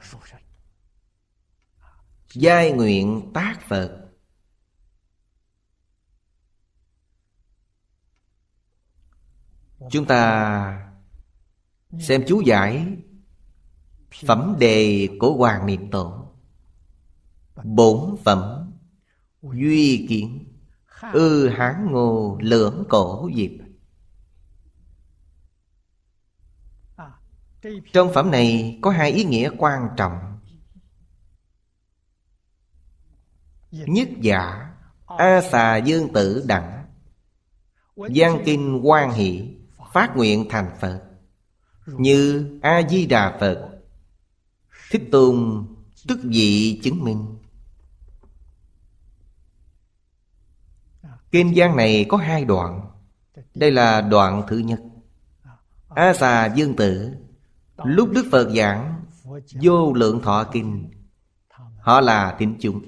Giai nguyện tác Phật Chúng ta xem chú giải Phẩm đề của Hoàng Niệm Tổ Bổn phẩm Duy kiến Ư ừ, hán ngô lưỡng cổ diệp Trong phẩm này có hai ý nghĩa quan trọng Nhất giả A xà dương tử đẳng Giang kinh quan hỷ phát nguyện thành Phật Như A-di-đà Phật Thích Tôn tức vị chứng minh Kinh giang này có hai đoạn Đây là đoạn thứ nhất A xà dương tử Lúc Đức Phật giảng Vô lượng thọ kinh Họ là tín chúng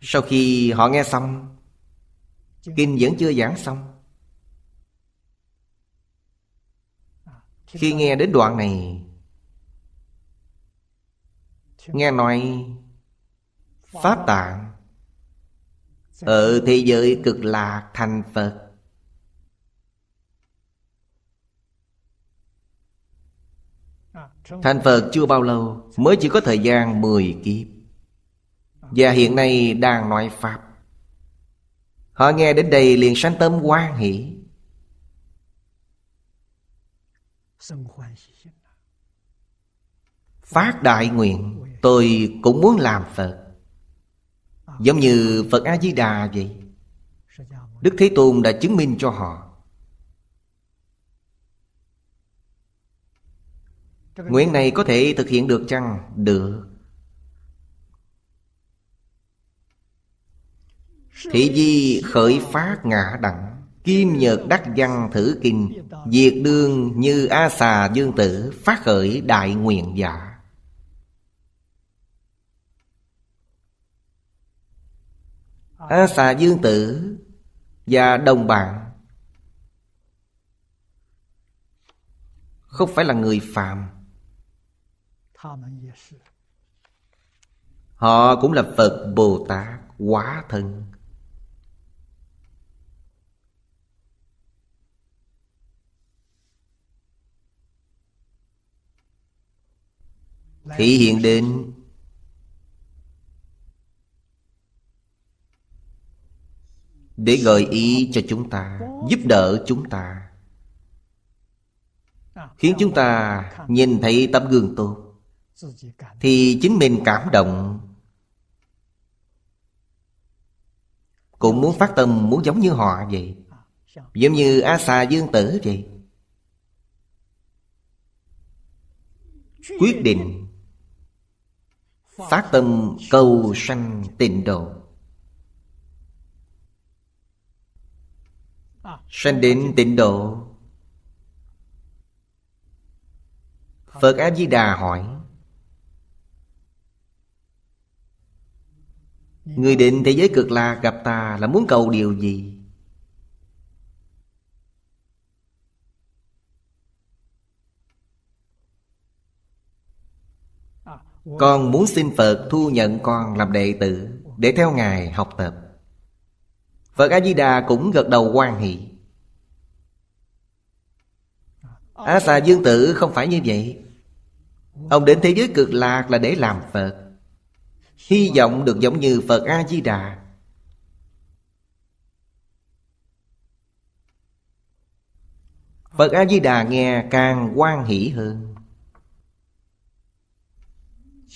Sau khi họ nghe xong Kinh vẫn chưa giảng xong à, Khi nghe đến đoạn này Nghe nói Pháp tạng Ở thế giới cực lạc thành Phật à, Thành Phật chưa bao lâu Mới chỉ có thời gian mười kiếp à. Và hiện nay đang nói Pháp Họ nghe đến đây liền sanh tâm hoan hỷ Phát đại nguyện Tôi cũng muốn làm Phật Giống như Phật A-di-đà vậy Đức Thế Tôn đã chứng minh cho họ Nguyện này có thể thực hiện được chăng? Được Thị di khởi phát ngã đẳng Kim nhật đắc văn thử kinh Diệt đương như A xà dương tử Phát khởi đại nguyện giả A xà dương tử Và đồng bạn Không phải là người phạm Họ cũng là Phật Bồ Tát quá thân thể hiện đến để gợi ý cho chúng ta giúp đỡ chúng ta khiến chúng ta nhìn thấy tấm gương tốt thì chính mình cảm động cũng muốn phát tâm muốn giống như họ vậy giống như a xà dương tử vậy quyết định Phát tâm cầu sanh tịnh độ Sanh đến tịnh độ Phật A-di-đà hỏi Người định thế giới cực lạc gặp ta là muốn cầu điều gì? Con muốn xin Phật thu nhận con làm đệ tử Để theo Ngài học tập Phật A-di-đà cũng gật đầu quan hỷ a xà dương tử không phải như vậy Ông đến thế giới cực lạc là để làm Phật Hy vọng được giống như Phật A-di-đà Phật A-di-đà nghe càng quan hỷ hơn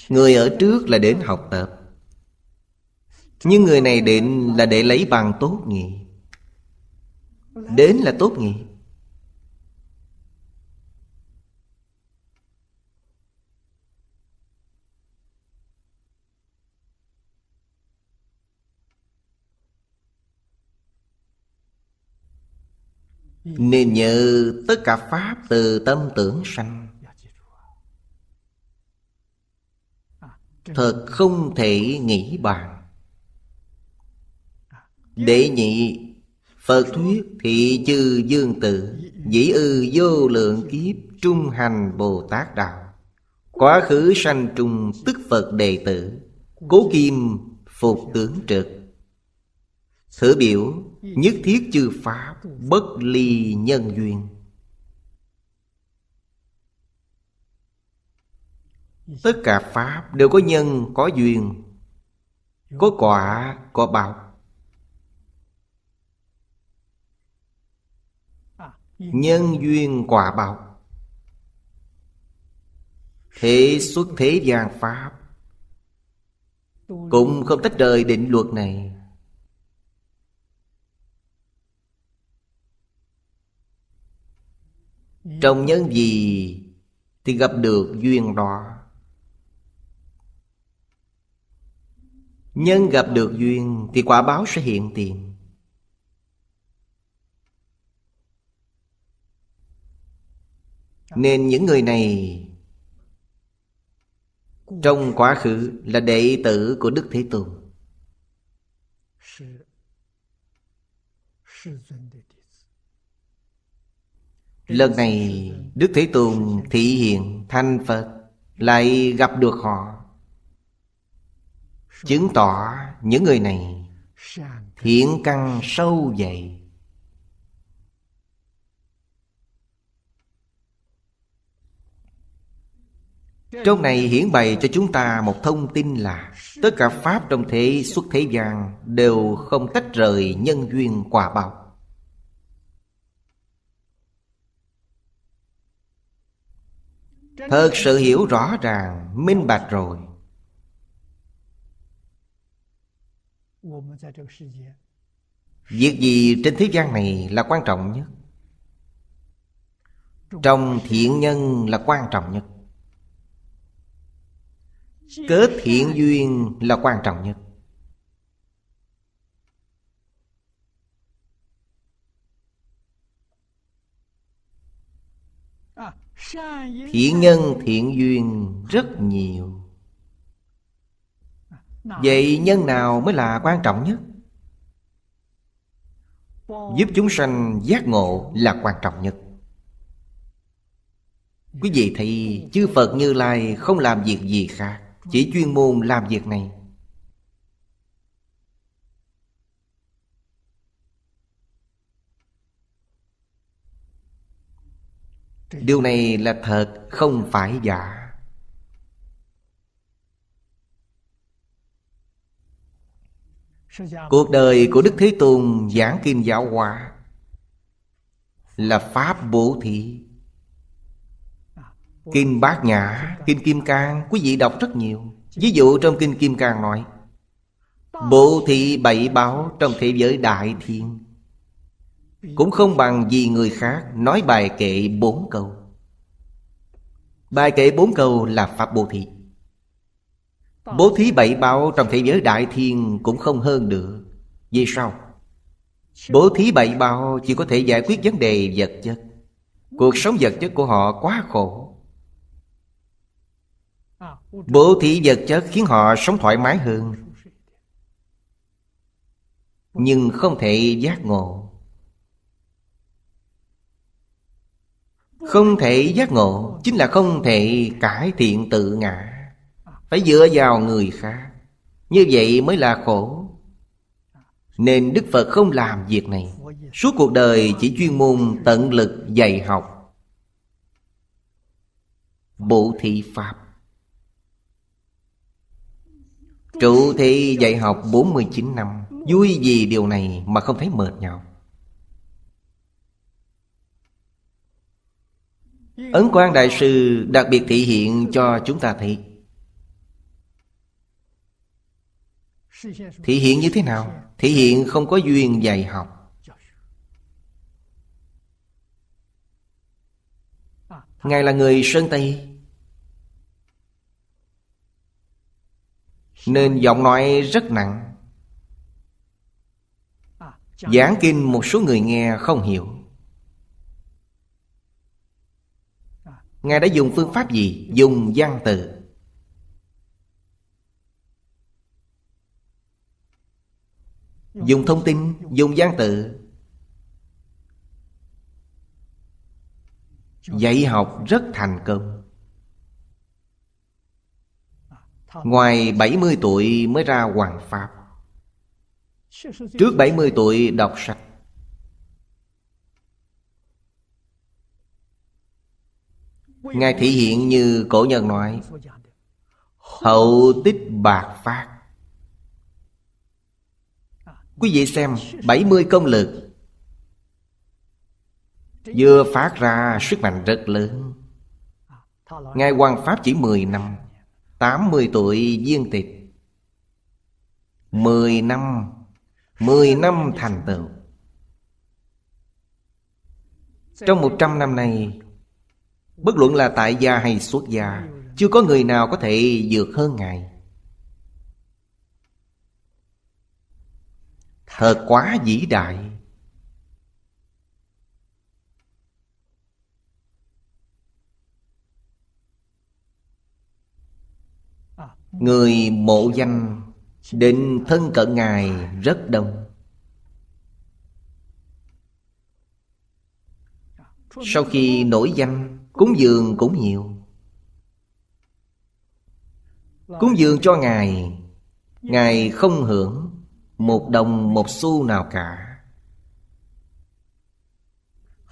Người ở trước là đến học tập Nhưng người này định là để lấy bằng tốt nghiệp Đến là tốt nghiệp Nên nhờ tất cả Pháp từ tâm tưởng sanh Thật không thể nghĩ bàn Đệ nhị Phật thuyết thị chư dương tử Dĩ ư vô lượng kiếp trung hành Bồ Tát Đạo Quá khứ sanh trung tức Phật đệ tử Cố kim phục tướng trực Thử biểu nhất thiết chư Pháp bất ly nhân duyên Tất cả Pháp đều có nhân, có duyên Có quả, có báo Nhân duyên quả báo Thế xuất thế gian Pháp Cũng không tách rời định luật này Trong nhân gì Thì gặp được duyên đó Nhân gặp được duyên thì quả báo sẽ hiện tiền Nên những người này Trong quá khứ là đệ tử của Đức Thế Tôn Lần này Đức Thế Tôn thị hiện thành Phật Lại gặp được họ chứng tỏ những người này thiện căn sâu dày Trong này hiển bày cho chúng ta một thông tin là Tất cả Pháp trong thế xuất thế gian Đều không tách rời nhân duyên quả báo Thật sự hiểu rõ ràng, minh bạch rồi Việc gì trên thế gian này là quan trọng nhất? Trong thiện nhân là quan trọng nhất Kết thiện duyên là quan trọng nhất à, Thiện nhân thiện duyên rất nhiều vậy nhân nào mới là quan trọng nhất giúp chúng sanh giác ngộ là quan trọng nhất quý vị thì chư phật như lai không làm việc gì khác chỉ chuyên môn làm việc này điều này là thật không phải giả Cuộc đời của Đức Thế Tôn giảng kinh giáo hóa Là Pháp bổ thị Kinh Bát Nhã, Kinh Kim Cang Quý vị đọc rất nhiều Ví dụ trong Kinh Kim Cang nói Bộ thị bảy báo trong thế giới đại thiên Cũng không bằng gì người khác nói bài kệ bốn câu Bài kệ bốn câu là Pháp Bộ Thị Bố thí bảy bảo trong thế giới đại thiên cũng không hơn được Vì sao? Bố thí bảy bảo chỉ có thể giải quyết vấn đề vật chất Cuộc sống vật chất của họ quá khổ Bố thí vật chất khiến họ sống thoải mái hơn Nhưng không thể giác ngộ Không thể giác ngộ Chính là không thể cải thiện tự ngã phải dựa vào người khác như vậy mới là khổ nên đức phật không làm việc này suốt cuộc đời chỉ chuyên môn tận lực dạy học bộ thị pháp trụ thị dạy học 49 năm vui vì điều này mà không thấy mệt nhọc ấn quang đại sư đặc biệt thị hiện cho chúng ta thấy Thể hiện như thế nào? Thể hiện không có duyên dạy học Ngài là người Sơn Tây Nên giọng nói rất nặng Giảng kinh một số người nghe không hiểu Ngài đã dùng phương pháp gì? Dùng văn từ Dùng thông tin Dùng gian tự Dạy học rất thành công Ngoài 70 tuổi mới ra hoàng pháp Trước 70 tuổi đọc sách Ngài thể hiện như cổ nhân nói Hậu tích bạc phát Quý vị xem 70 công lực Vừa phát ra sức mạnh rất lớn Ngài Hoàng Pháp chỉ 10 năm 80 tuổi viên tịch 10 năm 10 năm thành tựu Trong 100 năm này Bất luận là tại gia hay xuất gia Chưa có người nào có thể vượt hơn Ngài thật quá vĩ đại người mộ danh định thân cận ngài rất đông sau khi nổi danh cúng dường cũng nhiều cúng dường cho ngài ngài không hưởng một đồng một xu nào cả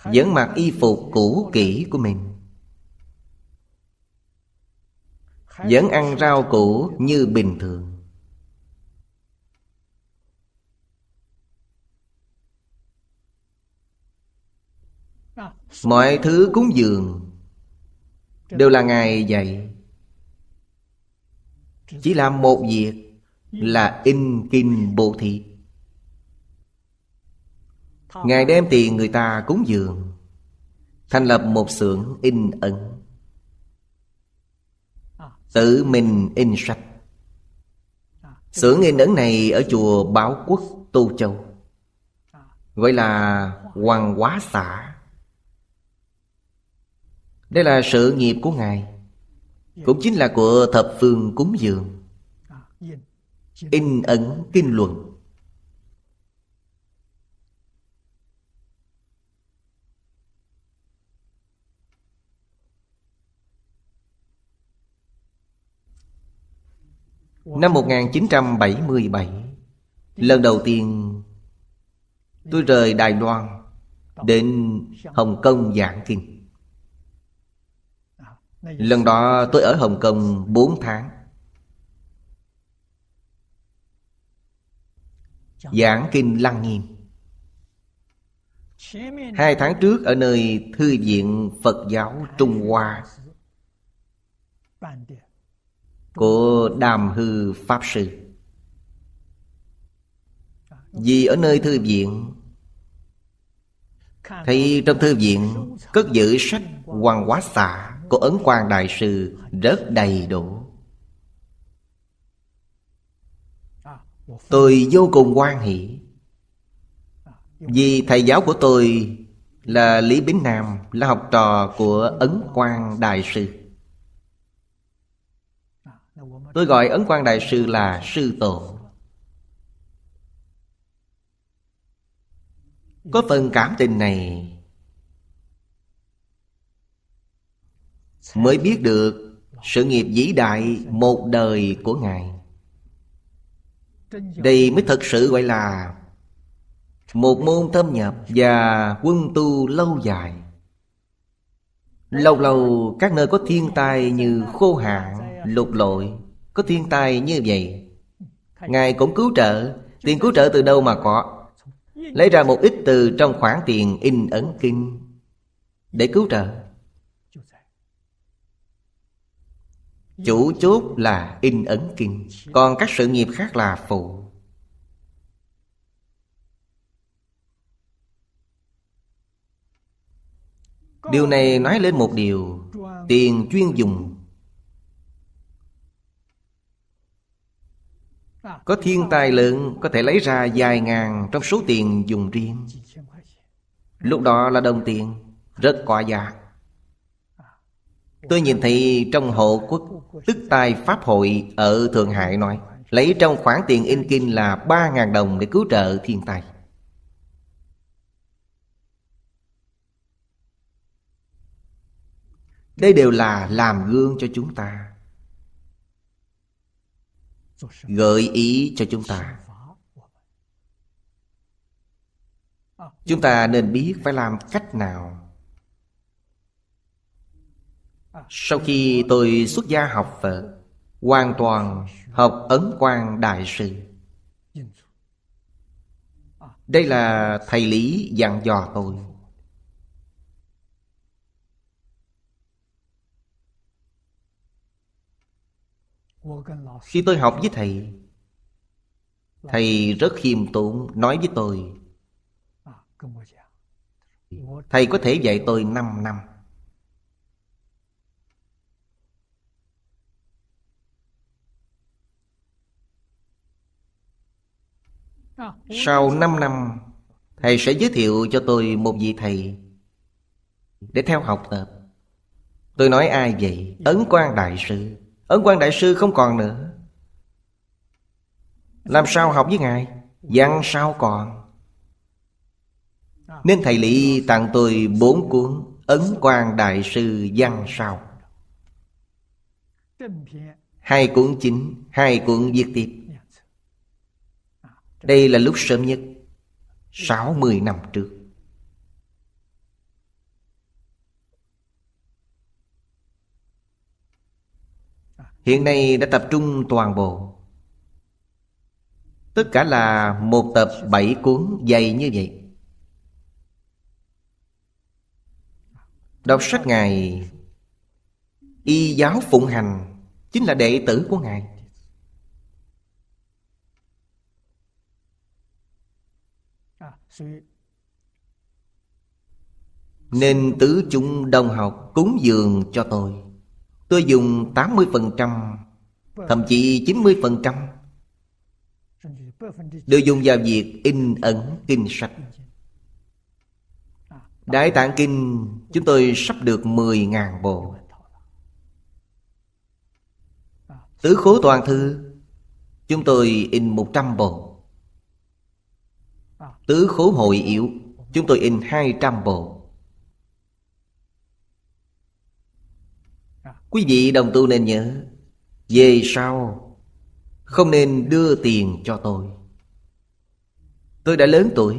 vẫn mặc y phục cũ kỹ của mình vẫn ăn rau củ như bình thường mọi thứ cúng dường đều là ngài dạy chỉ làm một việc là in kim bồ thị Ngài đem tiền người ta cúng dường Thành lập một xưởng in ấn Tự mình in sách Xưởng in ấn này ở chùa Báo Quốc Tô Châu Gọi là Hoàng Quá Xã Đây là sự nghiệp của Ngài Cũng chính là của thập phương cúng dường in ấn kinh luận Năm 1977 Lần đầu tiên Tôi rời Đài Loan Đến Hồng Kông giảng kinh Lần đó tôi ở Hồng Kông 4 tháng Giảng Kinh Lăng Nghiêm Hai tháng trước ở nơi Thư viện Phật giáo Trung Hoa Của Đàm Hư Pháp Sư Vì ở nơi thư viện Thì trong thư viện cất giữ sách Hoàng Hóa Xạ Của Ấn Quang Đại Sư rất đầy đủ Tôi vô cùng quan hỷ Vì thầy giáo của tôi là Lý Bính Nam Là học trò của Ấn Quang Đại Sư Tôi gọi Ấn Quang Đại Sư là Sư Tổ Có phần cảm tình này Mới biết được sự nghiệp vĩ đại một đời của Ngài đây mới thật sự gọi là Một môn thâm nhập và quân tu lâu dài Lâu lâu các nơi có thiên tai như khô hạn, lụt lội Có thiên tai như vậy Ngài cũng cứu trợ Tiền cứu trợ từ đâu mà có Lấy ra một ít từ trong khoản tiền in ấn kinh Để cứu trợ Chủ chốt là in ấn kinh Còn các sự nghiệp khác là phụ Điều này nói lên một điều Tiền chuyên dùng Có thiên tài lượng có thể lấy ra vài ngàn trong số tiền dùng riêng Lúc đó là đồng tiền Rất quả giả Tôi nhìn thấy trong hộ quốc tức tài Pháp hội ở Thượng Hải nói Lấy trong khoản tiền in kinh là 3.000 đồng để cứu trợ thiên tai Đây đều là làm gương cho chúng ta Gợi ý cho chúng ta Chúng ta nên biết phải làm cách nào sau khi tôi xuất gia học Phật Hoàn toàn học Ấn Quang Đại Sư Đây là thầy Lý dặn dò tôi Khi tôi học với thầy Thầy rất khiêm tốn nói với tôi Thầy có thể dạy tôi 5 năm Ờ. Sau 5 năm Thầy sẽ giới thiệu cho tôi một vị thầy Để theo học tập Tôi nói ai vậy? Ấn quan đại sư Ấn quan đại sư không còn nữa Làm sao học với Ngài? Văn sao còn ờ. Nên thầy Lý tặng tôi bốn cuốn Ấn quan đại sư văn sao Hai cuốn chính Hai cuốn viết tiệp đây là lúc sớm nhất 60 năm trước Hiện nay đã tập trung toàn bộ Tất cả là một tập bảy cuốn dày như vậy Đọc sách Ngài Y giáo phụng hành Chính là đệ tử của Ngài Nên tứ chúng đồng học cúng dường cho tôi Tôi dùng 80% Thậm chí 90% đưa dùng vào việc in ấn kinh sách Đại tạng kinh chúng tôi sắp được 10.000 bộ Tứ khố toàn thư Chúng tôi in 100 bộ Tứ khố hội yếu Chúng tôi in 200 bộ Quý vị đồng tu nên nhớ Về sau Không nên đưa tiền cho tôi Tôi đã lớn tuổi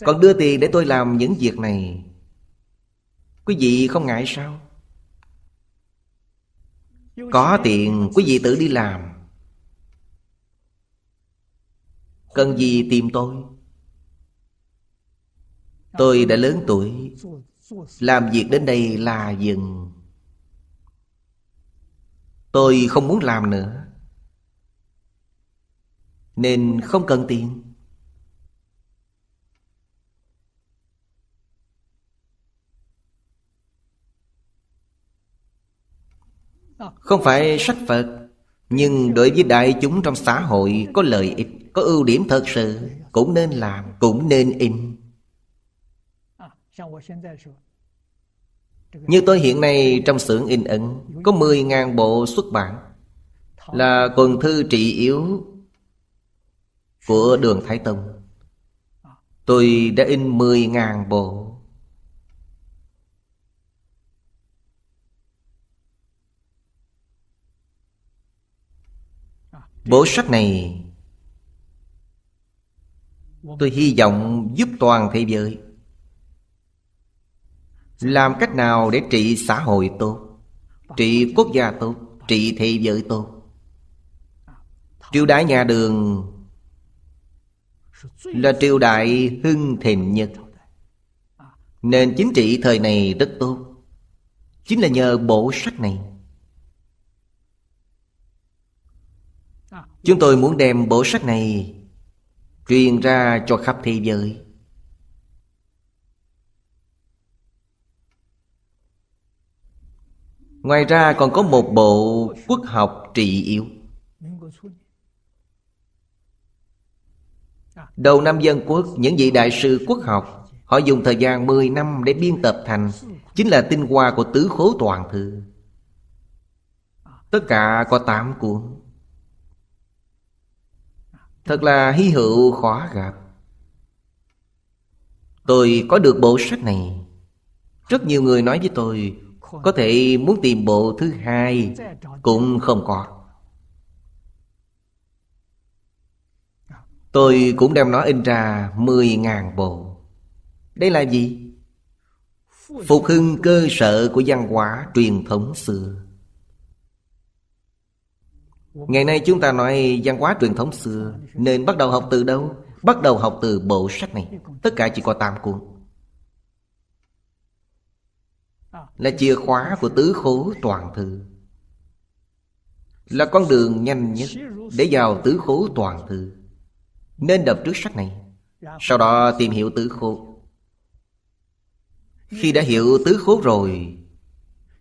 Còn đưa tiền để tôi làm những việc này Quý vị không ngại sao Có tiền quý vị tự đi làm Cần gì tìm tôi Tôi đã lớn tuổi Làm việc đến đây là dừng Tôi không muốn làm nữa Nên không cần tiền Không phải sách Phật Nhưng đối với đại chúng trong xã hội Có lợi ích, có ưu điểm thật sự Cũng nên làm, cũng nên in như tôi hiện nay trong xưởng in ấn Có 10.000 bộ xuất bản Là quần thư trị yếu Của đường Thái Tông Tôi đã in 10.000 bộ Bộ sách này Tôi hy vọng giúp toàn thế giới làm cách nào để trị xã hội tốt Trị quốc gia tốt Trị thế giới tốt Triều đại nhà đường Là triều đại hưng thịnh nhất Nền chính trị thời này rất tốt Chính là nhờ bộ sách này Chúng tôi muốn đem bộ sách này Truyền ra cho khắp thế giới Ngoài ra còn có một bộ quốc học trị yếu Đầu năm dân quốc Những vị đại sư quốc học Họ dùng thời gian 10 năm để biên tập thành Chính là tinh hoa của tứ khố toàn thư Tất cả có 8 cuốn Thật là hy hữu khó gặp Tôi có được bộ sách này Rất nhiều người nói với tôi có thể muốn tìm bộ thứ hai Cũng không có dạ. Tôi cũng đem nó in ra 10.000 bộ Đây là gì? Phục hưng cơ sở của văn hóa truyền thống xưa Ngày nay chúng ta nói văn hóa truyền thống xưa Nên bắt đầu học từ đâu? Bắt đầu học từ bộ sách này Tất cả chỉ có tám cuốn là chìa khóa của tứ khố toàn thư là con đường nhanh nhất để vào tứ khố toàn thư nên đọc trước sách này sau đó tìm hiểu tứ khố khi đã hiểu tứ khố rồi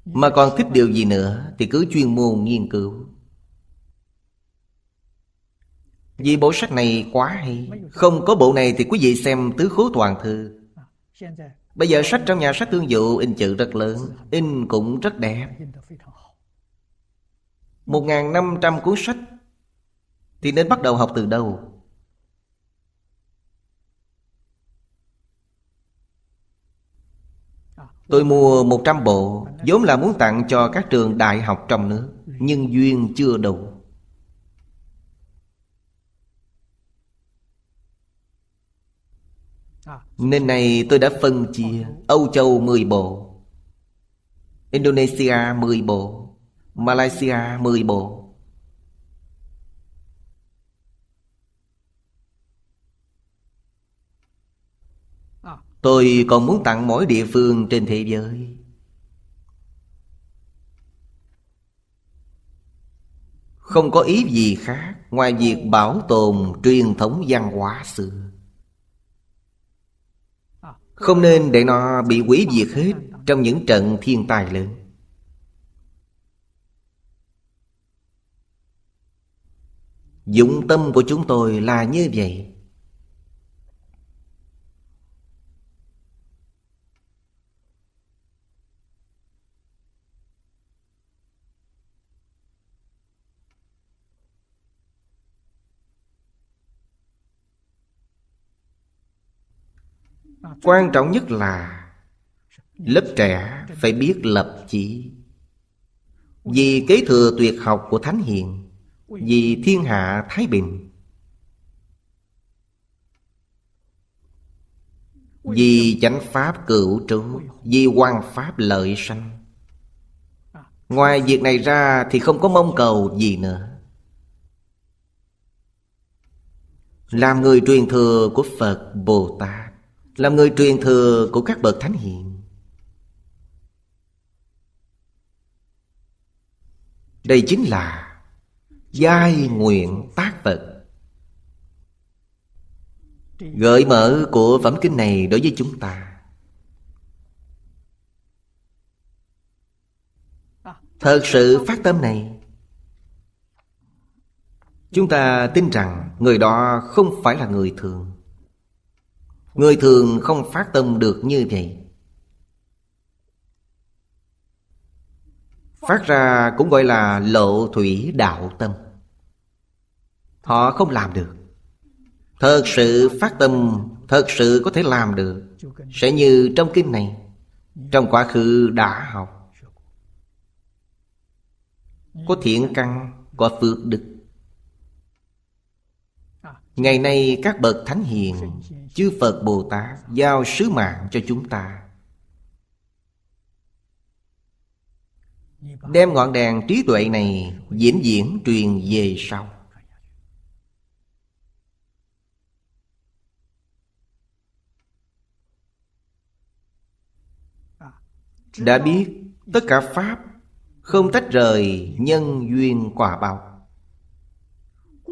mà còn thích điều gì nữa thì cứ chuyên môn nghiên cứu vì bộ sách này quá hay Không có bộ này thì quý vị xem Tứ Khố Toàn Thư Bây giờ sách trong nhà sách thương vụ in chữ rất lớn In cũng rất đẹp 1.500 cuốn sách Thì nên bắt đầu học từ đâu? Tôi mua 100 bộ vốn là muốn tặng cho các trường đại học trong nước Nhưng duyên chưa đủ Nên này tôi đã phân chia Âu Châu 10 bộ Indonesia 10 bộ Malaysia 10 bộ Tôi còn muốn tặng mỗi địa phương trên thế giới Không có ý gì khác Ngoài việc bảo tồn truyền thống văn hóa xưa không nên để nó bị quỷ diệt hết Trong những trận thiên tai lớn Dụng tâm của chúng tôi là như vậy quan trọng nhất là lớp trẻ phải biết lập chỉ vì kế thừa tuyệt học của thánh hiền vì thiên hạ thái bình vì chánh pháp cửu trụ vì quan pháp lợi sanh ngoài việc này ra thì không có mong cầu gì nữa làm người truyền thừa của phật bồ tát làm người truyền thừa của các bậc thánh hiền đây chính là giai nguyện tác phật gợi mở của phẩm kinh này đối với chúng ta thật sự phát tâm này chúng ta tin rằng người đó không phải là người thường Người thường không phát tâm được như vậy Phát ra cũng gọi là lộ thủy đạo tâm Họ không làm được Thật sự phát tâm Thật sự có thể làm được Sẽ như trong kinh này Trong quá khứ đã học Có thiện căn Có phước đức Ngày nay các bậc thánh hiền Chư Phật Bồ Tát Giao sứ mạng cho chúng ta Đem ngọn đèn trí tuệ này Diễn diễn truyền về sau Đã biết tất cả Pháp Không tách rời nhân duyên quả báo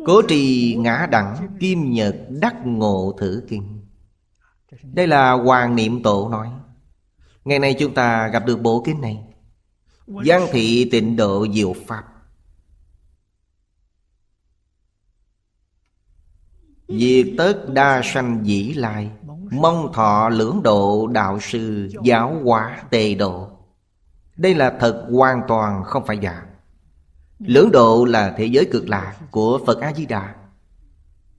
Cố trì ngã đẳng Kim nhật đắc ngộ thử kinh Đây là Hoàng Niệm Tổ nói Ngày nay chúng ta gặp được bộ kinh này Giang thị tịnh độ diệu pháp Diệt tất đa sanh dĩ lai Mong thọ lưỡng độ đạo sư giáo hóa tề độ Đây là thật hoàn toàn không phải giả Lưỡng độ là thế giới cực lạ của Phật A-di-đà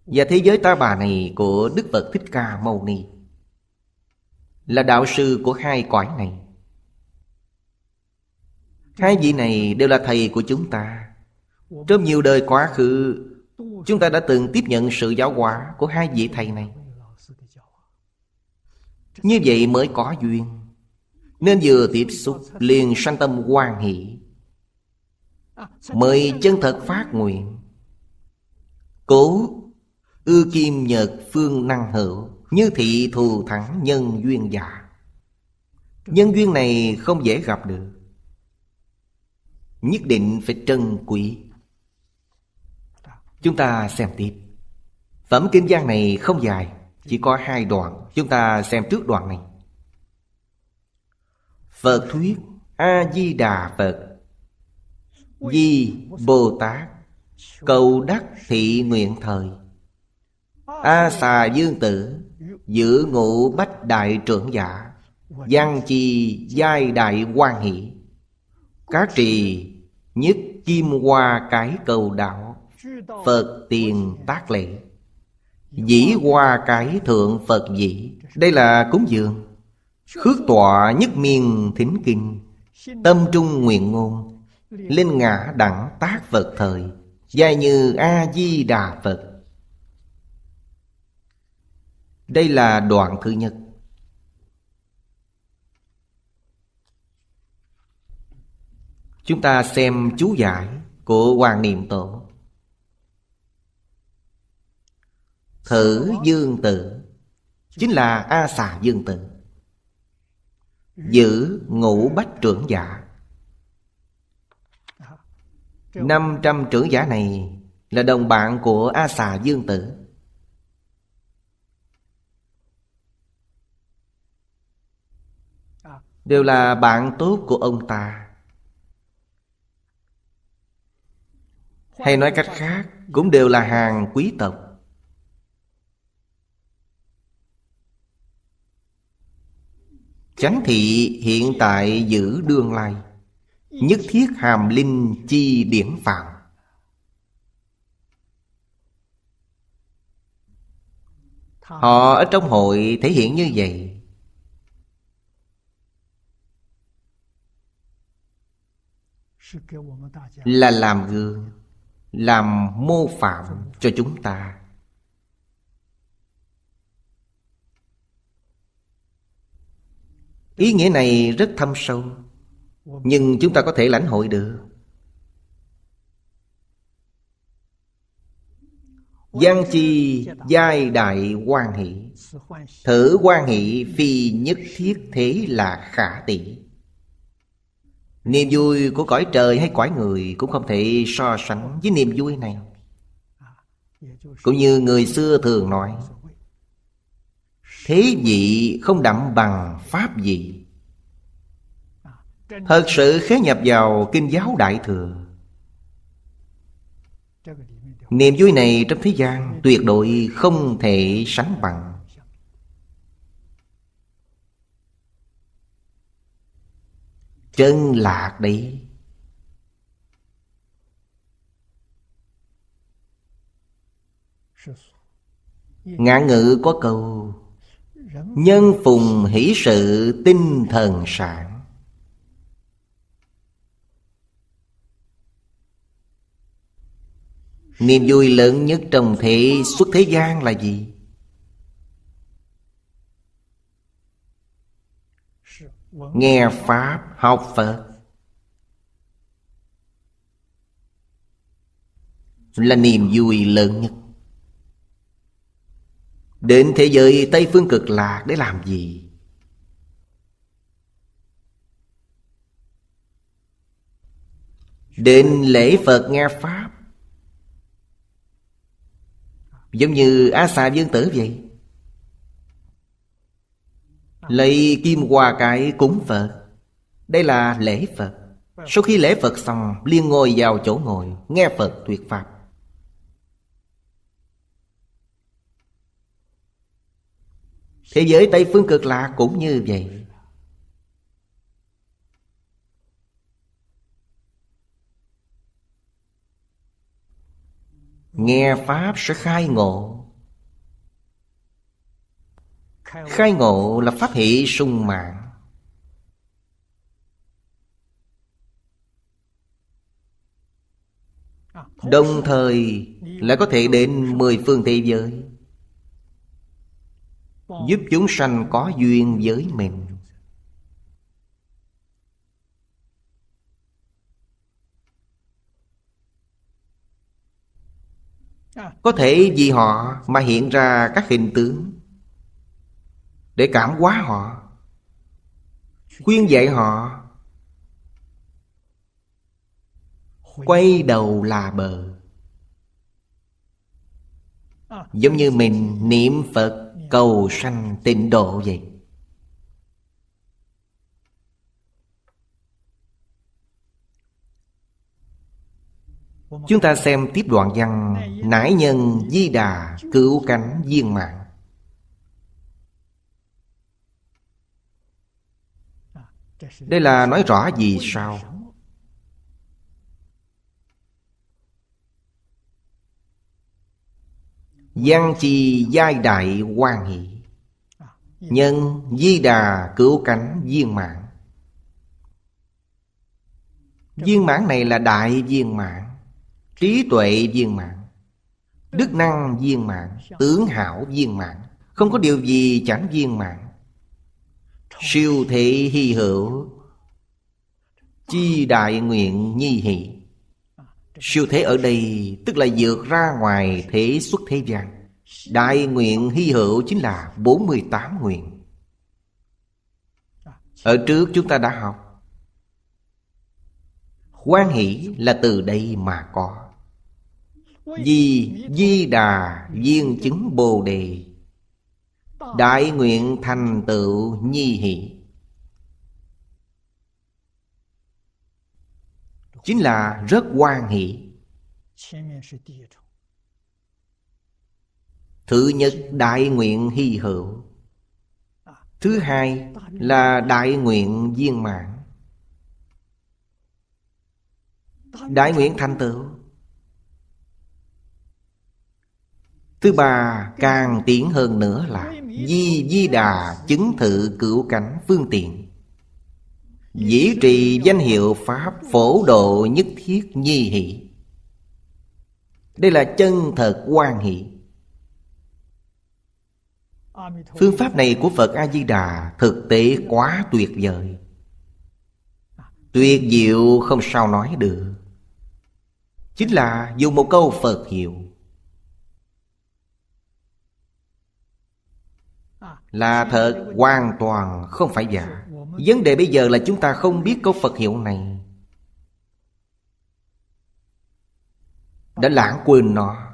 Và thế giới ta bà này của Đức Phật Thích Ca Mâu Ni Là đạo sư của hai cõi này Hai vị này đều là thầy của chúng ta Trong nhiều đời quá khứ Chúng ta đã từng tiếp nhận sự giáo hóa của hai vị thầy này Như vậy mới có duyên Nên vừa tiếp xúc liền sanh tâm quan hỷ mời chân thật phát nguyện Cố ư kim nhật phương năng hữu Như thị thù thẳng nhân duyên giả Nhân duyên này không dễ gặp được Nhất định phải trân quý Chúng ta xem tiếp Phẩm kinh gian này không dài Chỉ có hai đoạn Chúng ta xem trước đoạn này Phật thuyết A-di-đà Phật Di Bồ Tát Cầu đắc thị nguyện thời A xà dương tử Giữ ngụ bách đại trưởng giả văn chi giai đại quan hỷ cá trì nhất kim hoa cái cầu đạo Phật tiền tác lễ Dĩ hoa cái thượng Phật dĩ Đây là cúng dường Khước tọa nhất miên thỉnh kinh Tâm trung nguyện ngôn Linh ngã đẳng tác Phật thời Dài như A-di-đà Phật Đây là đoạn thứ nhất Chúng ta xem chú giải của Hoàng Niệm Tổ Thử dương tự Chính là A xà dương tự Giữ ngũ bách trưởng giả 500 trưởng giả này là đồng bạn của A Xà Dương Tử à. Đều là bạn tốt của ông ta Hay nói cách khác Cũng đều là hàng quý tộc Chánh thị hiện tại giữ đương lai Nhất thiết hàm linh chi điển phạm Họ ở trong hội thể hiện như vậy Là làm gương Làm mô phạm cho chúng ta Ý nghĩa này rất thâm sâu nhưng chúng ta có thể lãnh hội được Giang chi giai đại quan hỷ Thử quan hỷ phi nhất thiết thế là khả tỷ Niềm vui của cõi trời hay cõi người Cũng không thể so sánh với niềm vui này Cũng như người xưa thường nói Thế vị không đậm bằng pháp vị Thật sự khế nhập vào Kinh giáo Đại Thừa Niềm vui này trong thế gian Tuyệt đối không thể sánh bằng Chân lạc đi Ngã ngữ có câu Nhân phùng hỷ sự tinh thần sạc Niềm vui lớn nhất trong thế xuất thế gian là gì? Nghe Pháp học Phật Là niềm vui lớn nhất Đến thế giới Tây Phương Cực Lạc để làm gì? Đến lễ Phật nghe Pháp Giống như A Xà Dương Tử vậy Lấy kim hoa cái cúng Phật Đây là lễ Phật Sau khi lễ Phật xong Liên ngồi vào chỗ ngồi Nghe Phật tuyệt Pháp Thế giới Tây Phương Cực Lạc cũng như vậy nghe pháp sẽ khai ngộ khai ngộ là pháp hỷ sung mạng đồng thời lại có thể đến mười phương thế giới giúp chúng sanh có duyên với mình Có thể vì họ mà hiện ra các hình tướng Để cảm hóa họ Khuyên dạy họ Quay đầu là bờ Giống như mình niệm Phật cầu sanh tịnh độ vậy Chúng ta xem tiếp đoạn văn Nãi nhân di đà cứu cánh viên mạng Đây là nói rõ gì sao Giang trì giai đại quan hỷ Nhân di đà cứu cánh viên mạng Viên mãn này là đại viên mạng trí tuệ viên mãn đức năng viên mãn tướng hảo viên mãn không có điều gì chẳng viên mãn siêu thị hy hữu chi đại nguyện nhi hỷ siêu thế ở đây tức là vượt ra ngoài thế xuất thế gian đại nguyện hy hữu chính là 48 nguyện ở trước chúng ta đã học quan hỷ là từ đây mà có Di Di Đà Viên chứng Bồ Đề Đại nguyện thành tựu nhi hỷ Chính là rất quan hỷ Thứ nhất đại nguyện hy hữu Thứ hai là đại nguyện viên mạng Đại nguyện thành tựu Thứ ba càng tiến hơn nữa là Di Di Đà chứng thự cửu cảnh phương tiện Dĩ trì danh hiệu Pháp phổ độ nhất thiết nhi hỷ Đây là chân thật quan hỷ Phương pháp này của Phật A-di-đà thực tế quá tuyệt vời Tuyệt diệu không sao nói được Chính là dùng một câu Phật hiệu Là thật hoàn toàn không phải giả Vấn đề bây giờ là chúng ta không biết câu Phật hiệu này Đã lãng quên nó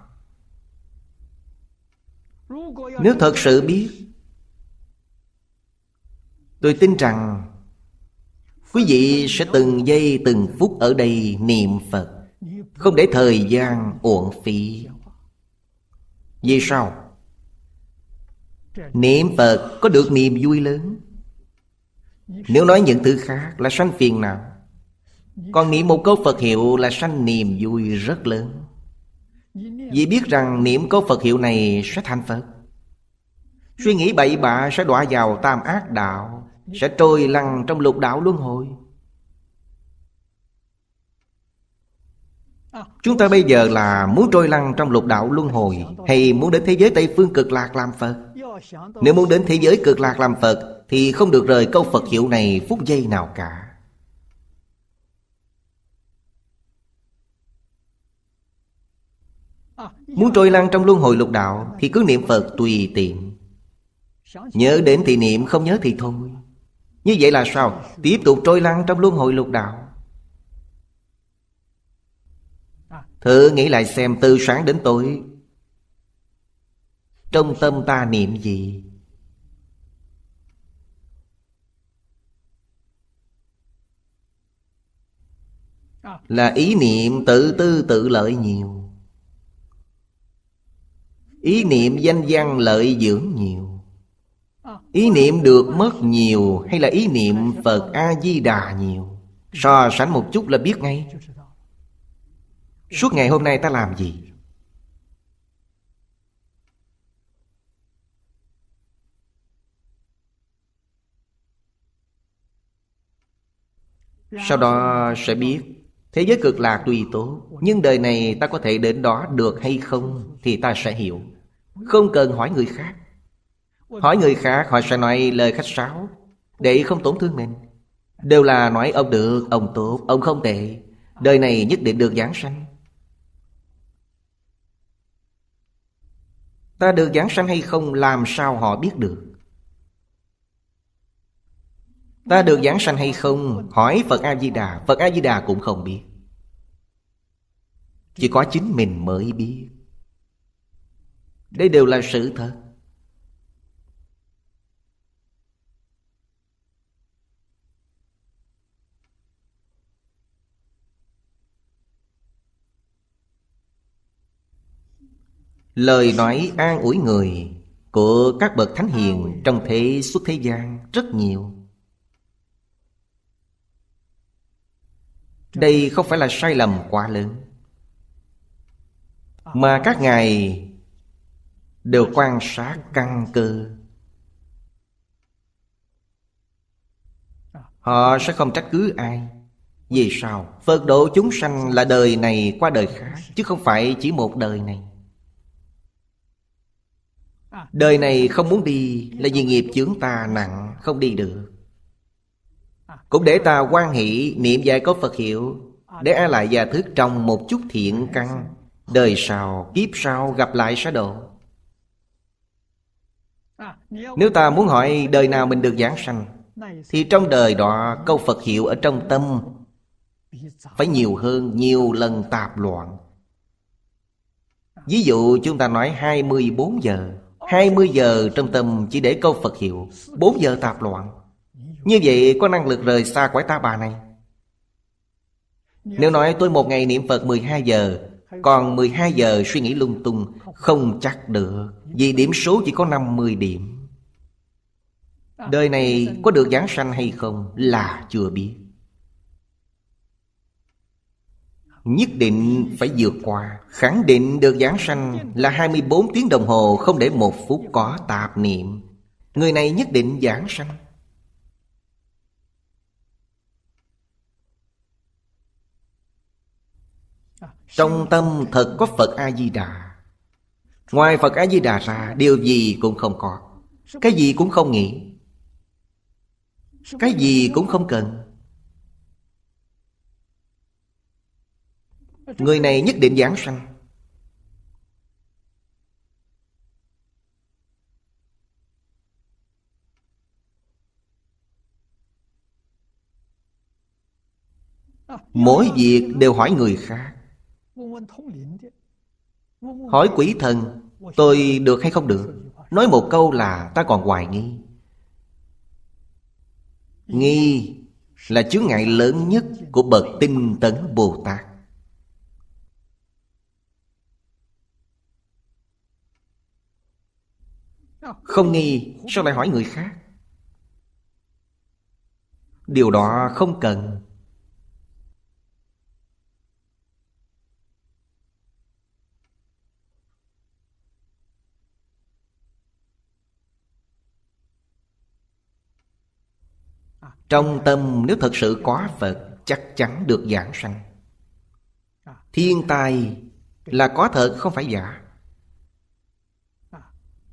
Nếu thật sự biết Tôi tin rằng Quý vị sẽ từng giây từng phút ở đây niệm Phật Không để thời gian uổng phí Vì sao? Niệm Phật có được niềm vui lớn Nếu nói những thứ khác là sanh phiền não Còn niệm một câu Phật hiệu là sanh niềm vui rất lớn Vì biết rằng niệm câu Phật hiệu này sẽ thành Phật Suy nghĩ bậy bạ sẽ đọa vào tam ác đạo Sẽ trôi lăn trong lục đạo luân hồi Chúng ta bây giờ là muốn trôi lăn trong lục đạo luân hồi Hay muốn đến thế giới Tây Phương cực lạc làm Phật Nếu muốn đến thế giới cực lạc làm Phật Thì không được rời câu Phật hiệu này phút giây nào cả Muốn trôi lăn trong luân hồi lục đạo Thì cứ niệm Phật tùy tiện Nhớ đến thì niệm không nhớ thì thôi Như vậy là sao Tiếp tục trôi lăn trong luân hồi lục đạo Thử nghĩ lại xem từ sáng đến tối Trong tâm ta niệm gì Là ý niệm tự tư tự lợi nhiều Ý niệm danh văn lợi dưỡng nhiều Ý niệm được mất nhiều Hay là ý niệm Phật A-di-đà nhiều So sánh một chút là biết ngay Suốt ngày hôm nay ta làm gì Sau đó sẽ biết Thế giới cực lạc tùy tố Nhưng đời này ta có thể đến đó được hay không Thì ta sẽ hiểu Không cần hỏi người khác Hỏi người khác họ sẽ nói lời khách sáo Để không tổn thương mình Đều là nói ông được, ông tốt, ông không tệ Đời này nhất định được giáng sanh Ta được giảng sanh hay không làm sao họ biết được Ta được giảng sanh hay không Hỏi Phật A-di-đà Phật A-di-đà cũng không biết Chỉ có chính mình mới biết Đây đều là sự thật Lời nói an ủi người Của các bậc thánh hiền Trong thế suốt thế gian rất nhiều Đây không phải là sai lầm quá lớn Mà các ngài Đều quan sát căn cơ Họ sẽ không trách cứ ai Vì sao? Phật độ chúng sanh là đời này qua đời khác Chứ không phải chỉ một đời này Đời này không muốn đi Là vì nghiệp chướng ta nặng Không đi được Cũng để ta quan hỷ Niệm dài có Phật hiệu Để a e lại già thức trong một chút thiện căn Đời sau kiếp sau gặp lại sẽ độ Nếu ta muốn hỏi đời nào mình được giảng sanh Thì trong đời đó câu Phật hiệu ở trong tâm Phải nhiều hơn nhiều lần tạp loạn Ví dụ chúng ta nói 24 giờ 20 giờ trong tâm chỉ để câu Phật hiệu 4 giờ tạp loạn Như vậy có năng lực rời xa quái ta bà này Nếu nói tôi một ngày niệm Phật 12 giờ Còn 12 giờ suy nghĩ lung tung Không chắc được Vì điểm số chỉ có 50 điểm Đời này có được giáng sanh hay không Là chưa biết Nhất định phải vượt qua Khẳng định được giảng sanh là 24 tiếng đồng hồ không để một phút có tạp niệm Người này nhất định giảng sanh Trong tâm thật có Phật A-di-đà Ngoài Phật A-di-đà ra Điều gì cũng không có Cái gì cũng không nghĩ Cái gì cũng không cần Người này nhất định giảng sanh Mỗi việc đều hỏi người khác Hỏi quỷ thần Tôi được hay không được Nói một câu là ta còn hoài nghi Nghi là chướng ngại lớn nhất của bậc tinh tấn Bồ Tát Không nghi sao lại hỏi người khác Điều đó không cần Trong tâm nếu thật sự có Phật Chắc chắn được giảng sanh Thiên tài là có thật không phải giả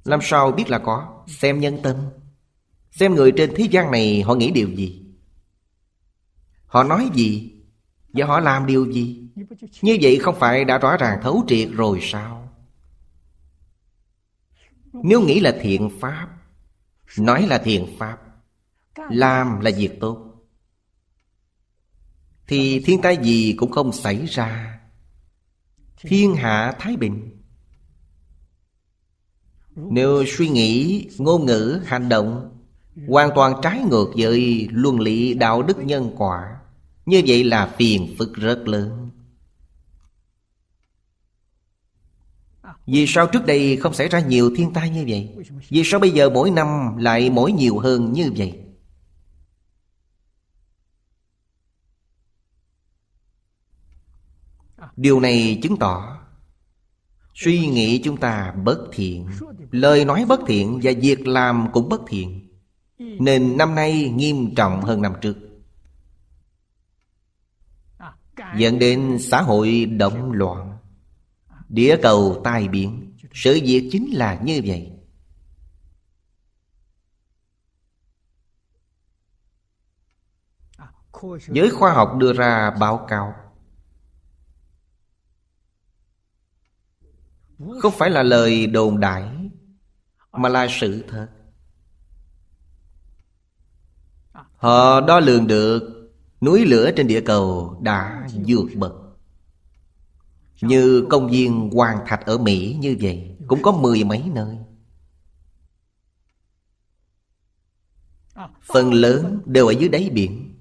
làm sao biết là có Xem nhân tâm Xem người trên thế gian này họ nghĩ điều gì Họ nói gì Và họ làm điều gì Như vậy không phải đã rõ ràng thấu triệt rồi sao Nếu nghĩ là thiện pháp Nói là thiện pháp Làm là việc tốt Thì thiên tai gì cũng không xảy ra Thiên hạ thái bình nếu suy nghĩ ngôn ngữ hành động hoàn toàn trái ngược với luân lý đạo đức nhân quả như vậy là phiền phức rất lớn vì sao trước đây không xảy ra nhiều thiên tai như vậy vì sao bây giờ mỗi năm lại mỗi nhiều hơn như vậy điều này chứng tỏ Suy nghĩ chúng ta bất thiện Lời nói bất thiện và việc làm cũng bất thiện Nên năm nay nghiêm trọng hơn năm trước Dẫn đến xã hội động loạn Địa cầu tai biến Sự việc chính là như vậy Giới khoa học đưa ra báo cáo không phải là lời đồn đại mà là sự thật họ đo lường được núi lửa trên địa cầu đã vượt bậc như công viên Hoàng Thạch ở Mỹ như vậy Cũng có mười mấy nơi Phần lớn đều ở dưới đáy biển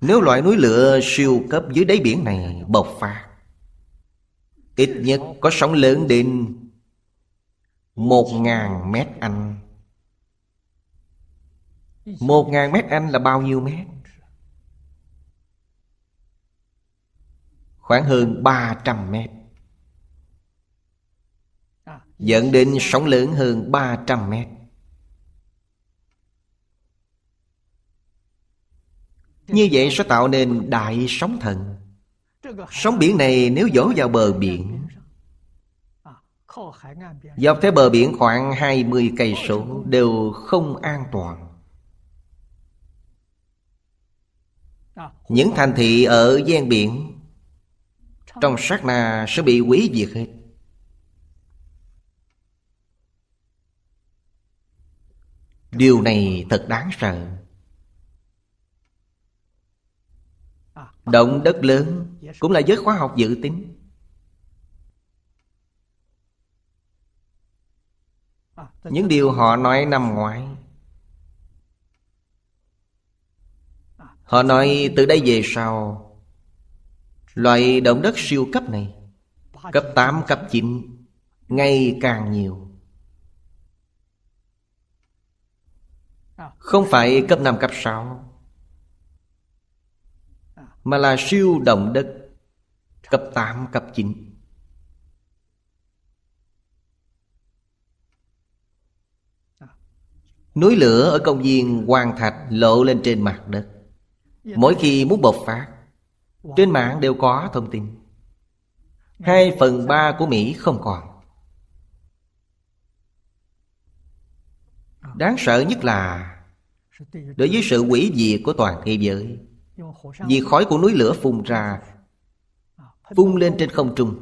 Nếu loại núi lửa siêu cấp dưới đáy biển này bộc phát Ít nhất có sóng lớn đến Một ngàn mét anh Một ngàn mét anh là bao nhiêu mét? Khoảng hơn 300 mét Dẫn đến sóng lớn hơn 300 mét Như vậy sẽ tạo nên đại sóng thần Sóng biển này nếu dỗ vào bờ biển Dọc theo bờ biển khoảng 20 cây số đều không an toàn Những thành thị ở gian biển Trong sát na sẽ bị hủy diệt hết Điều này thật đáng sợ Động đất lớn cũng là giới khoa học dự tính Những điều họ nói năm ngoái Họ nói từ đây về sau Loại động đất siêu cấp này Cấp 8, cấp 9 Ngày càng nhiều Không phải cấp 5, cấp 6 mà là siêu động đất Cấp 8, cấp 9 Núi lửa ở công viên Hoàng Thạch lộ lên trên mặt đất Mỗi khi muốn bộc phát Trên mạng đều có thông tin Hai phần ba của Mỹ không còn Đáng sợ nhất là Đối với sự quỷ diệt của toàn thế giới vì khói của núi lửa phun ra à, Phun lên trên không trung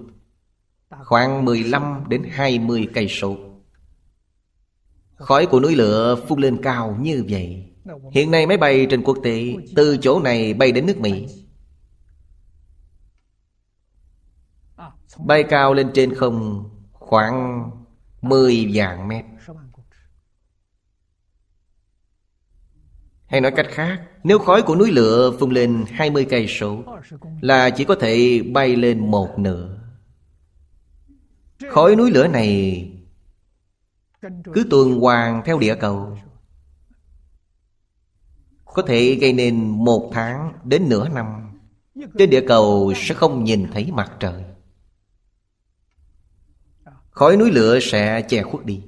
Khoảng 15 đến 20 cây số Khói của núi lửa phun lên cao như vậy Hiện nay máy bay trên quốc tế Từ chỗ này bay đến nước Mỹ Bay à, cao lên trên không khoảng 10 vạn mét Hay nói cách khác nếu khói của núi lửa phun lên 20 cây số Là chỉ có thể bay lên một nửa Khói núi lửa này Cứ tuần hoàn theo địa cầu Có thể gây nên một tháng đến nửa năm Trên địa cầu sẽ không nhìn thấy mặt trời Khói núi lửa sẽ che khuất đi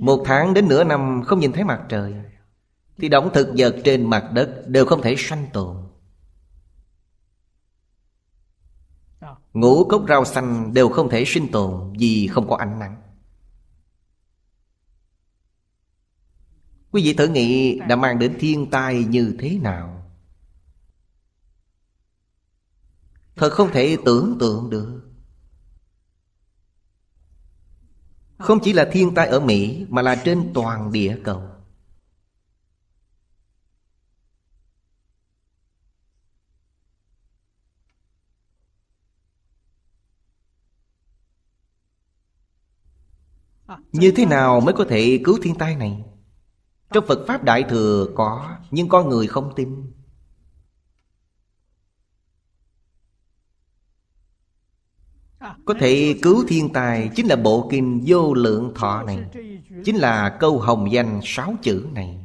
Một tháng đến nửa năm không nhìn thấy mặt trời Thì động thực vật trên mặt đất đều không thể sanh tồn Ngũ cốc rau xanh đều không thể sinh tồn vì không có ánh nắng Quý vị thử nghĩ đã mang đến thiên tai như thế nào Thật không thể tưởng tượng được Không chỉ là thiên tai ở Mỹ Mà là trên toàn địa cầu Như thế nào mới có thể cứu thiên tai này? Trong Phật Pháp Đại Thừa có Nhưng con người không tin Có thể cứu thiên tài Chính là bộ kinh vô lượng thọ này Chính là câu hồng danh sáu chữ này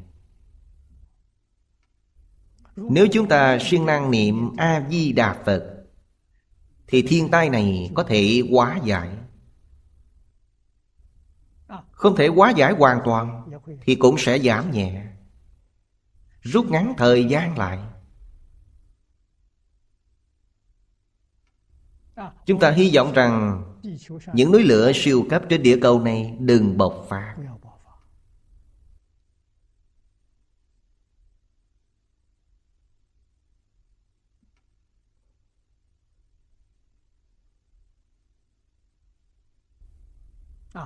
Nếu chúng ta siêng năng niệm A-di-đà Phật Thì thiên tai này có thể hóa giải Không thể hóa giải hoàn toàn Thì cũng sẽ giảm nhẹ Rút ngắn thời gian lại Chúng ta hy vọng rằng Những núi lửa siêu cấp trên địa cầu này Đừng bộc phát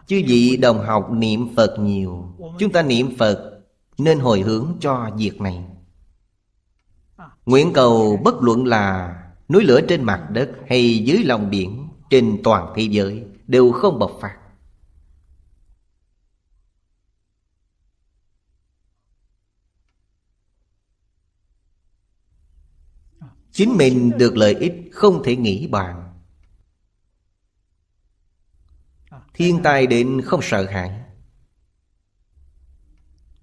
Chứ vị đồng học niệm Phật nhiều Chúng ta niệm Phật Nên hồi hướng cho việc này Nguyện cầu bất luận là núi lửa trên mặt đất hay dưới lòng biển trên toàn thế giới đều không bộc phát. Chính mình được lợi ích không thể nghĩ bàn. Thiên tai đến không sợ hãi.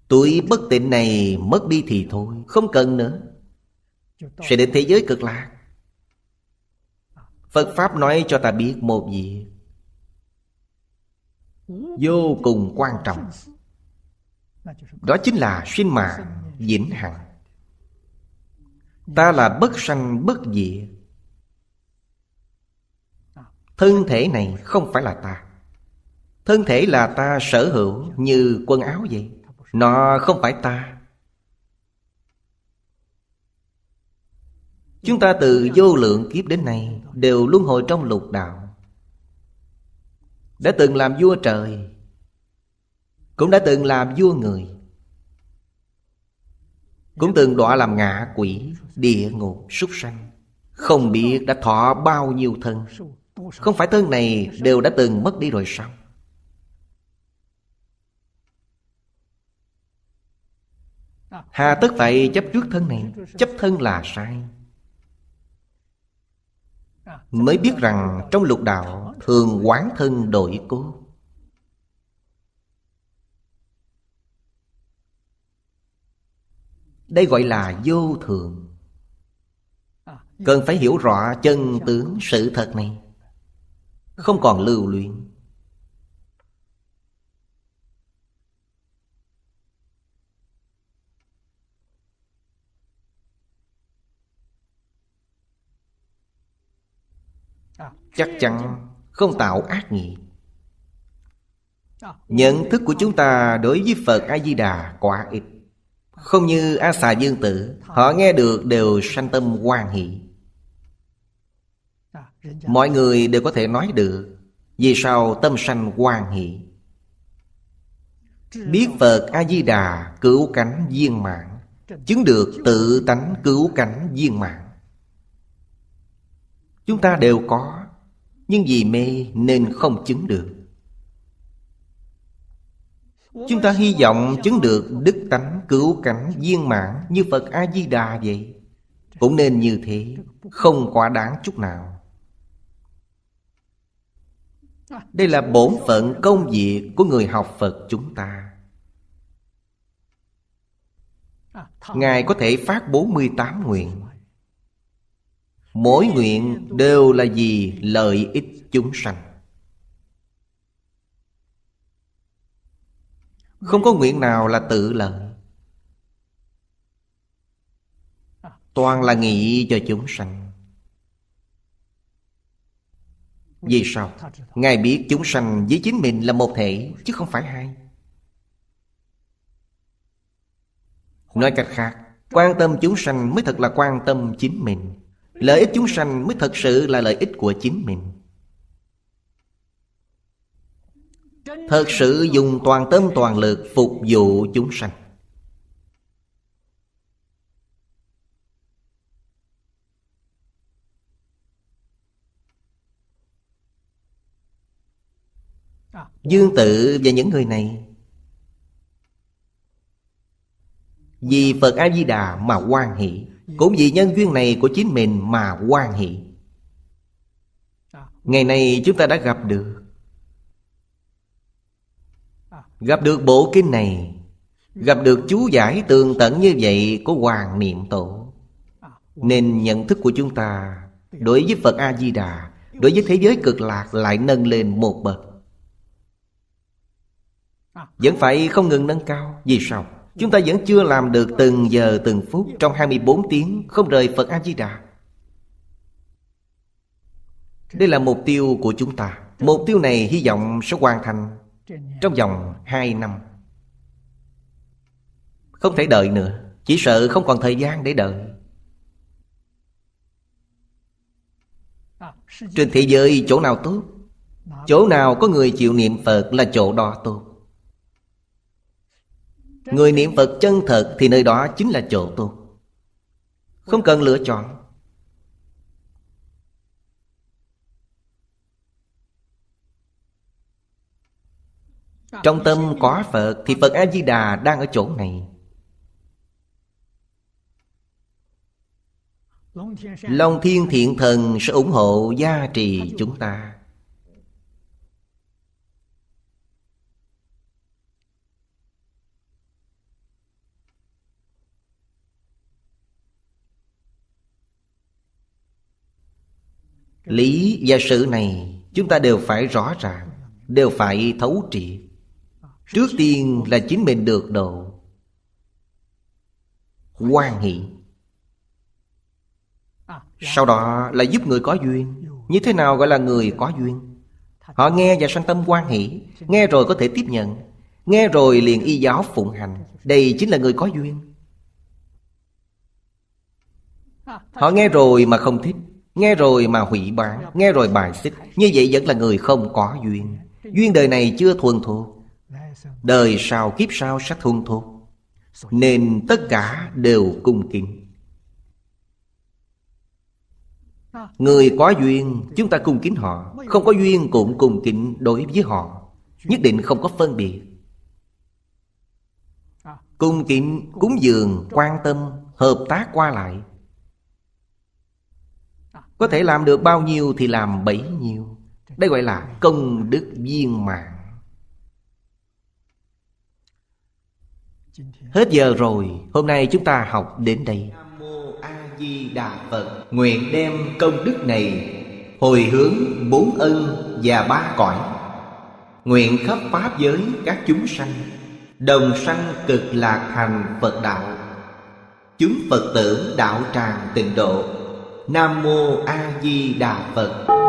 Tuổi bất tịnh này mất đi thì thôi, không cần nữa. Sẽ đến thế giới cực lạc. Phật Pháp nói cho ta biết một việc Vô cùng quan trọng Đó chính là sinh mạng vĩnh hằng Ta là bất sanh bất diệt Thân thể này không phải là ta Thân thể là ta sở hữu như quần áo vậy Nó không phải ta Chúng ta từ vô lượng kiếp đến nay Đều luân hồi trong lục đạo Đã từng làm vua trời Cũng đã từng làm vua người Cũng từng đọa làm ngạ quỷ Địa ngục súc sanh Không biết đã thọ bao nhiêu thân Không phải thân này đều đã từng mất đi rồi sao Hà tất phải chấp trước thân này Chấp thân là sai Mới biết rằng trong lục đạo Thường quán thân đổi cố Đây gọi là vô thường Cần phải hiểu rõ chân tướng sự thật này Không còn lưu luyến. chắc chắn không tạo ác nghiệp nhận thức của chúng ta đối với phật a di đà quá ít không như a xà dương tử họ nghe được đều sanh tâm hoan hỷ mọi người đều có thể nói được vì sao tâm sanh hoan hỷ biết phật a di đà cứu cánh viên mạng chứng được tự tánh cứu cánh viên mạng chúng ta đều có nhưng vì mê nên không chứng được Chúng ta hy vọng chứng được đức tánh cứu cánh viên mãn như Phật A-di-đà vậy Cũng nên như thế, không quá đáng chút nào Đây là bổn phận công việc của người học Phật chúng ta Ngài có thể phát 48 nguyện Mỗi nguyện đều là gì lợi ích chúng sanh Không có nguyện nào là tự lợi Toàn là nghĩ cho chúng sanh Vì sao? Ngài biết chúng sanh với chính mình là một thể Chứ không phải hai Nói cách khác Quan tâm chúng sanh mới thật là quan tâm chính mình lợi ích chúng sanh mới thật sự là lợi ích của chính mình thật sự dùng toàn tâm toàn lực phục vụ chúng sanh Dương tự và những người này Vì Phật A-di-đà mà quan hỷ cũng vì nhân duyên này của chính mình mà quan hệ Ngày nay chúng ta đã gặp được Gặp được bộ kinh này Gặp được chú giải tường tận như vậy của Hoàng Niệm Tổ Nên nhận thức của chúng ta Đối với Phật A-di-đà Đối với thế giới cực lạc lại nâng lên một bậc Vẫn phải không ngừng nâng cao Vì sao? Chúng ta vẫn chưa làm được từng giờ từng phút Trong 24 tiếng không rời Phật A-di-đà Đây là mục tiêu của chúng ta Mục tiêu này hy vọng sẽ hoàn thành Trong vòng 2 năm Không thể đợi nữa Chỉ sợ không còn thời gian để đợi Trên thế giới chỗ nào tốt Chỗ nào có người chịu niệm Phật là chỗ đó tốt Người niệm Phật chân thật Thì nơi đó chính là chỗ tu Không cần lựa chọn Trong tâm có Phật Thì Phật A-di-đà đang ở chỗ này Long Thiên Thiện Thần sẽ ủng hộ gia trì chúng ta lý và sự này chúng ta đều phải rõ ràng đều phải thấu triệt trước tiên là chính mình được độ quan hỷ sau đó là giúp người có duyên như thế nào gọi là người có duyên họ nghe và sanh tâm quan hỷ nghe rồi có thể tiếp nhận nghe rồi liền y giáo phụng hành đây chính là người có duyên họ nghe rồi mà không thích Nghe rồi mà hủy bán Nghe rồi bài xích Như vậy vẫn là người không có duyên Duyên đời này chưa thuần thuộc Đời sau kiếp sau sẽ thuần thuộc Nên tất cả đều cung kính Người có duyên chúng ta cung kính họ Không có duyên cũng cung kính đối với họ Nhất định không có phân biệt Cung kính, cúng dường, quan tâm, hợp tác qua lại có thể làm được bao nhiêu thì làm bấy nhiêu Đây gọi là công đức viên mạng Hết giờ rồi Hôm nay chúng ta học đến đây Di Đà Phật Nguyện đem công đức này Hồi hướng bốn ân và ba cõi Nguyện khắp pháp giới các chúng sanh Đồng sanh cực lạc thành Phật đạo Chúng Phật tử đạo tràng tịnh độ Nam Mô A Di Đà Phật